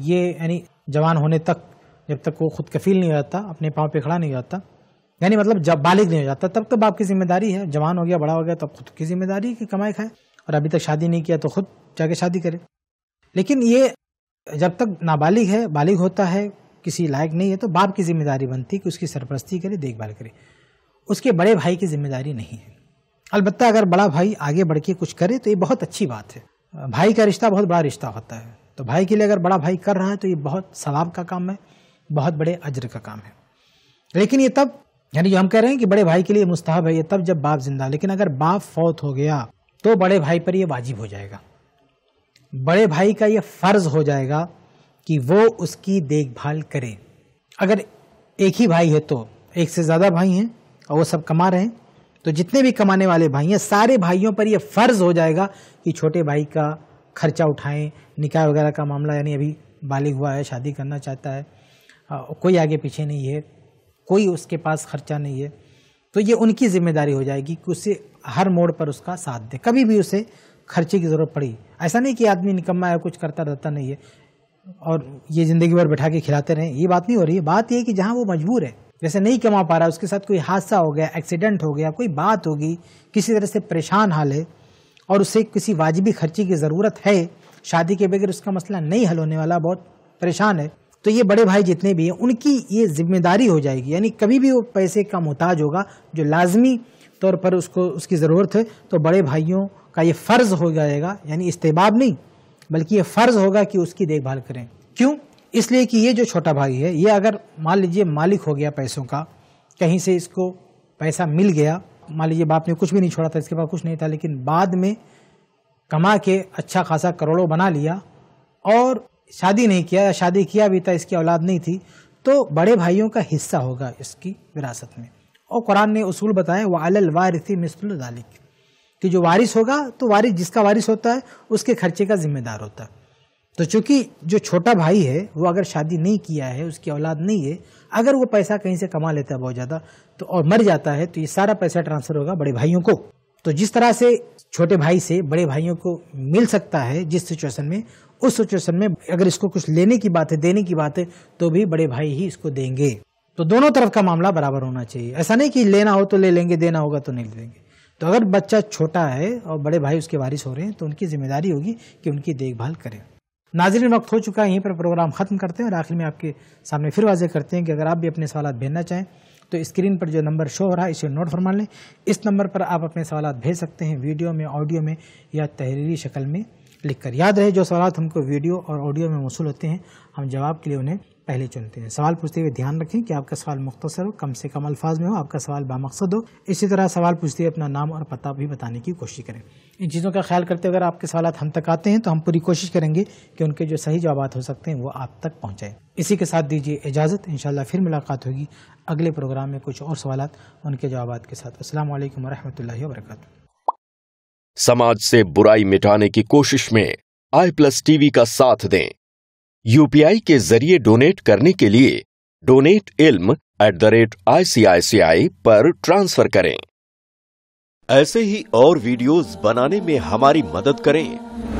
ये यानी जवान होने तक जब तक वो खुद कफील नहीं हो जाता अपने पाँव पे खड़ा नहीं हो जाता यानी मतलब जब बालिग नहीं हो जाता तब तो बाप की जिम्मेदारी है जवान हो गया बड़ा हो गया तब खुद की जिम्मेदारी की कमाई खाए और अभी तक शादी नहीं किया तो खुद जाके शादी करे लेकिन ये जब तक नाबालिग है बालिग होता है किसी लायक नहीं है तो बाप की जिम्मेदारी बनती है कि उसकी सरपरस्ती करे देखभाल करे उसके बड़े भाई की जिम्मेदारी नहीं है अलबत् अगर बड़ा भाई आगे बढ़ के कुछ करे तो ये बहुत अच्छी बात है भाई का रिश्ता बहुत बड़ा रिश्ता होता है तो भाई के लिए अगर बड़ा भाई कर रहा है तो ये बहुत सवाब का काम है बहुत बड़े अजर का काम है लेकिन ये तब यानी जो हम कह रहे हैं कि बड़े भाई के लिए मुस्ताहब है ये तब जब बाप जिंदा लेकिन अगर बाप फौत हो गया तो बड़े भाई पर ये वाजिब हो जाएगा बड़े भाई का ये फ़र्ज हो जाएगा कि वो उसकी देखभाल करे अगर एक ही भाई है तो एक से ज़्यादा भाई हैं और वो सब कमा रहे हैं तो जितने भी कमाने वाले भाई हैं सारे भाइयों पर यह फ़र्ज़ हो जाएगा कि छोटे भाई का खर्चा उठाएं निकाह वगैरह का मामला यानी अभी बालिग हुआ है शादी करना चाहता है कोई आगे पीछे नहीं है कोई उसके पास खर्चा नहीं है तो ये उनकी जिम्मेदारी हो जाएगी कि उसे हर मोड़ पर उसका साथ दे कभी भी उसे खर्चे की ज़रूरत पड़ी ऐसा नहीं कि आदमी निकम्मा है कुछ करता रहता नहीं है और ये ज़िंदगी भर बैठा के खिलाते रहें ये बात नहीं हो रही है बात यह कि जहाँ वो मजबूर है जैसे नहीं कमा पा रहा उसके साथ कोई हादसा हो गया एक्सीडेंट हो गया कोई बात होगी किसी तरह से परेशान हाल है और उसे किसी वाजिबी खर्चे की ज़रूरत है शादी के बगैर उसका मसला नहीं हल होने वाला बहुत परेशान है तो ये बड़े भाई जितने भी हैं उनकी ये जिम्मेदारी हो जाएगी यानी कभी भी वो पैसे का मोहताज होगा जो लाजमी तौर पर उसको उसकी ज़रूरत है तो बड़े भाइयों का ये फ़र्ज़ हो जाएगा यानी इस्तेबाब नहीं बल्कि ये फ़र्ज़ होगा कि उसकी देखभाल करें क्यों इसलिए कि ये जो छोटा भाई है ये अगर मान लीजिए मालिक हो गया पैसों का कहीं से इसको पैसा मिल गया मान लीजिए बाप ने कुछ भी नहीं छोड़ा था इसके पास कुछ नहीं था लेकिन बाद में कमा के अच्छा खासा करोड़ों बना लिया और शादी नहीं किया या शादी किया भी था इसकी औलाद नहीं थी तो बड़े भाइयों का हिस्सा होगा इसकी विरासत में और कुरान ने उसूल बताया वह अल मिसल दालिक कि जो वारिस होगा तो वारिस जिसका वारिस होता है उसके खर्चे का जिम्मेदार होता है तो चूंकि जो छोटा भाई है वो अगर शादी नहीं किया है उसकी औलाद नहीं है अगर वो पैसा कहीं से कमा लेता है बहुत ज़्यादा तो और मर जाता है तो ये सारा पैसा ट्रांसफ़र होगा बड़े भाइयों को तो जिस तरह से छोटे भाई से बड़े भाइयों को मिल सकता है जिस सिचुएशन में उस सिचुएशन में अगर इसको कुछ लेने की बात है देने की बात है तो भी बड़े भाई ही इसको देंगे तो दोनों तरफ का मामला बराबर होना चाहिए ऐसा नहीं कि लेना हो तो ले लेंगे देना होगा तो नहीं ले लेंगे तो अगर बच्चा छोटा है और बड़े भाई उसके वारिस हो रहे हैं तो उनकी जिम्मेदारी होगी कि उनकी देखभाल करें नाजरीन वक्त हो चुका है यहीं पर प्रोग्राम ख़त्म करते हैं और आखिर में आपके सामने फिर वाजे करते हैं कि अगर आप भी अपने सवाल भेजना चाहें तो स्क्रीन पर जो नंबर शो हो रहा है इसे नोट फरमा लें इस नंबर पर आप अपने सवाल भेज सकते हैं वीडियो में ऑडियो में या तहरीरी शक्ल में लिखकर याद रहे जो सवाल हमको वीडियो और ऑडियो में मौसू होते हैं हम जवाब के लिए उन्हें पहले चुनते हैं सवाल पूछते हुए ध्यान रखें कि आपका सवाल मुख्तसर हो कम से कम अल्फाज में हो आपका सवाल बामकसद हो इसी तरह सवाल पूछते हुए अपना नाम और पता भी बताने की कोशिश करें इन चीज़ों का ख्याल करते हुए अगर आपके सवाल हम तक आते हैं तो हम पूरी कोशिश करेंगे कि उनके जो सही जवाब हो सकते हैं वो आप तक पहुँचाएँ इसी के साथ दीजिए इजाज़त इन फिर मुलाकात होगी अगले प्रोग्राम में कुछ और सवाल उनके जवाब के साथ असल वरहमल वर्क समाज से बुराई मिटाने की कोशिश में आई प्लस टीवी का साथ दें यूपीआई के जरिए डोनेट करने के लिए डोनेट इल्म एट द रेट आईसीआईसीआई पर ट्रांसफर करें ऐसे ही और वीडियोस बनाने में हमारी मदद करें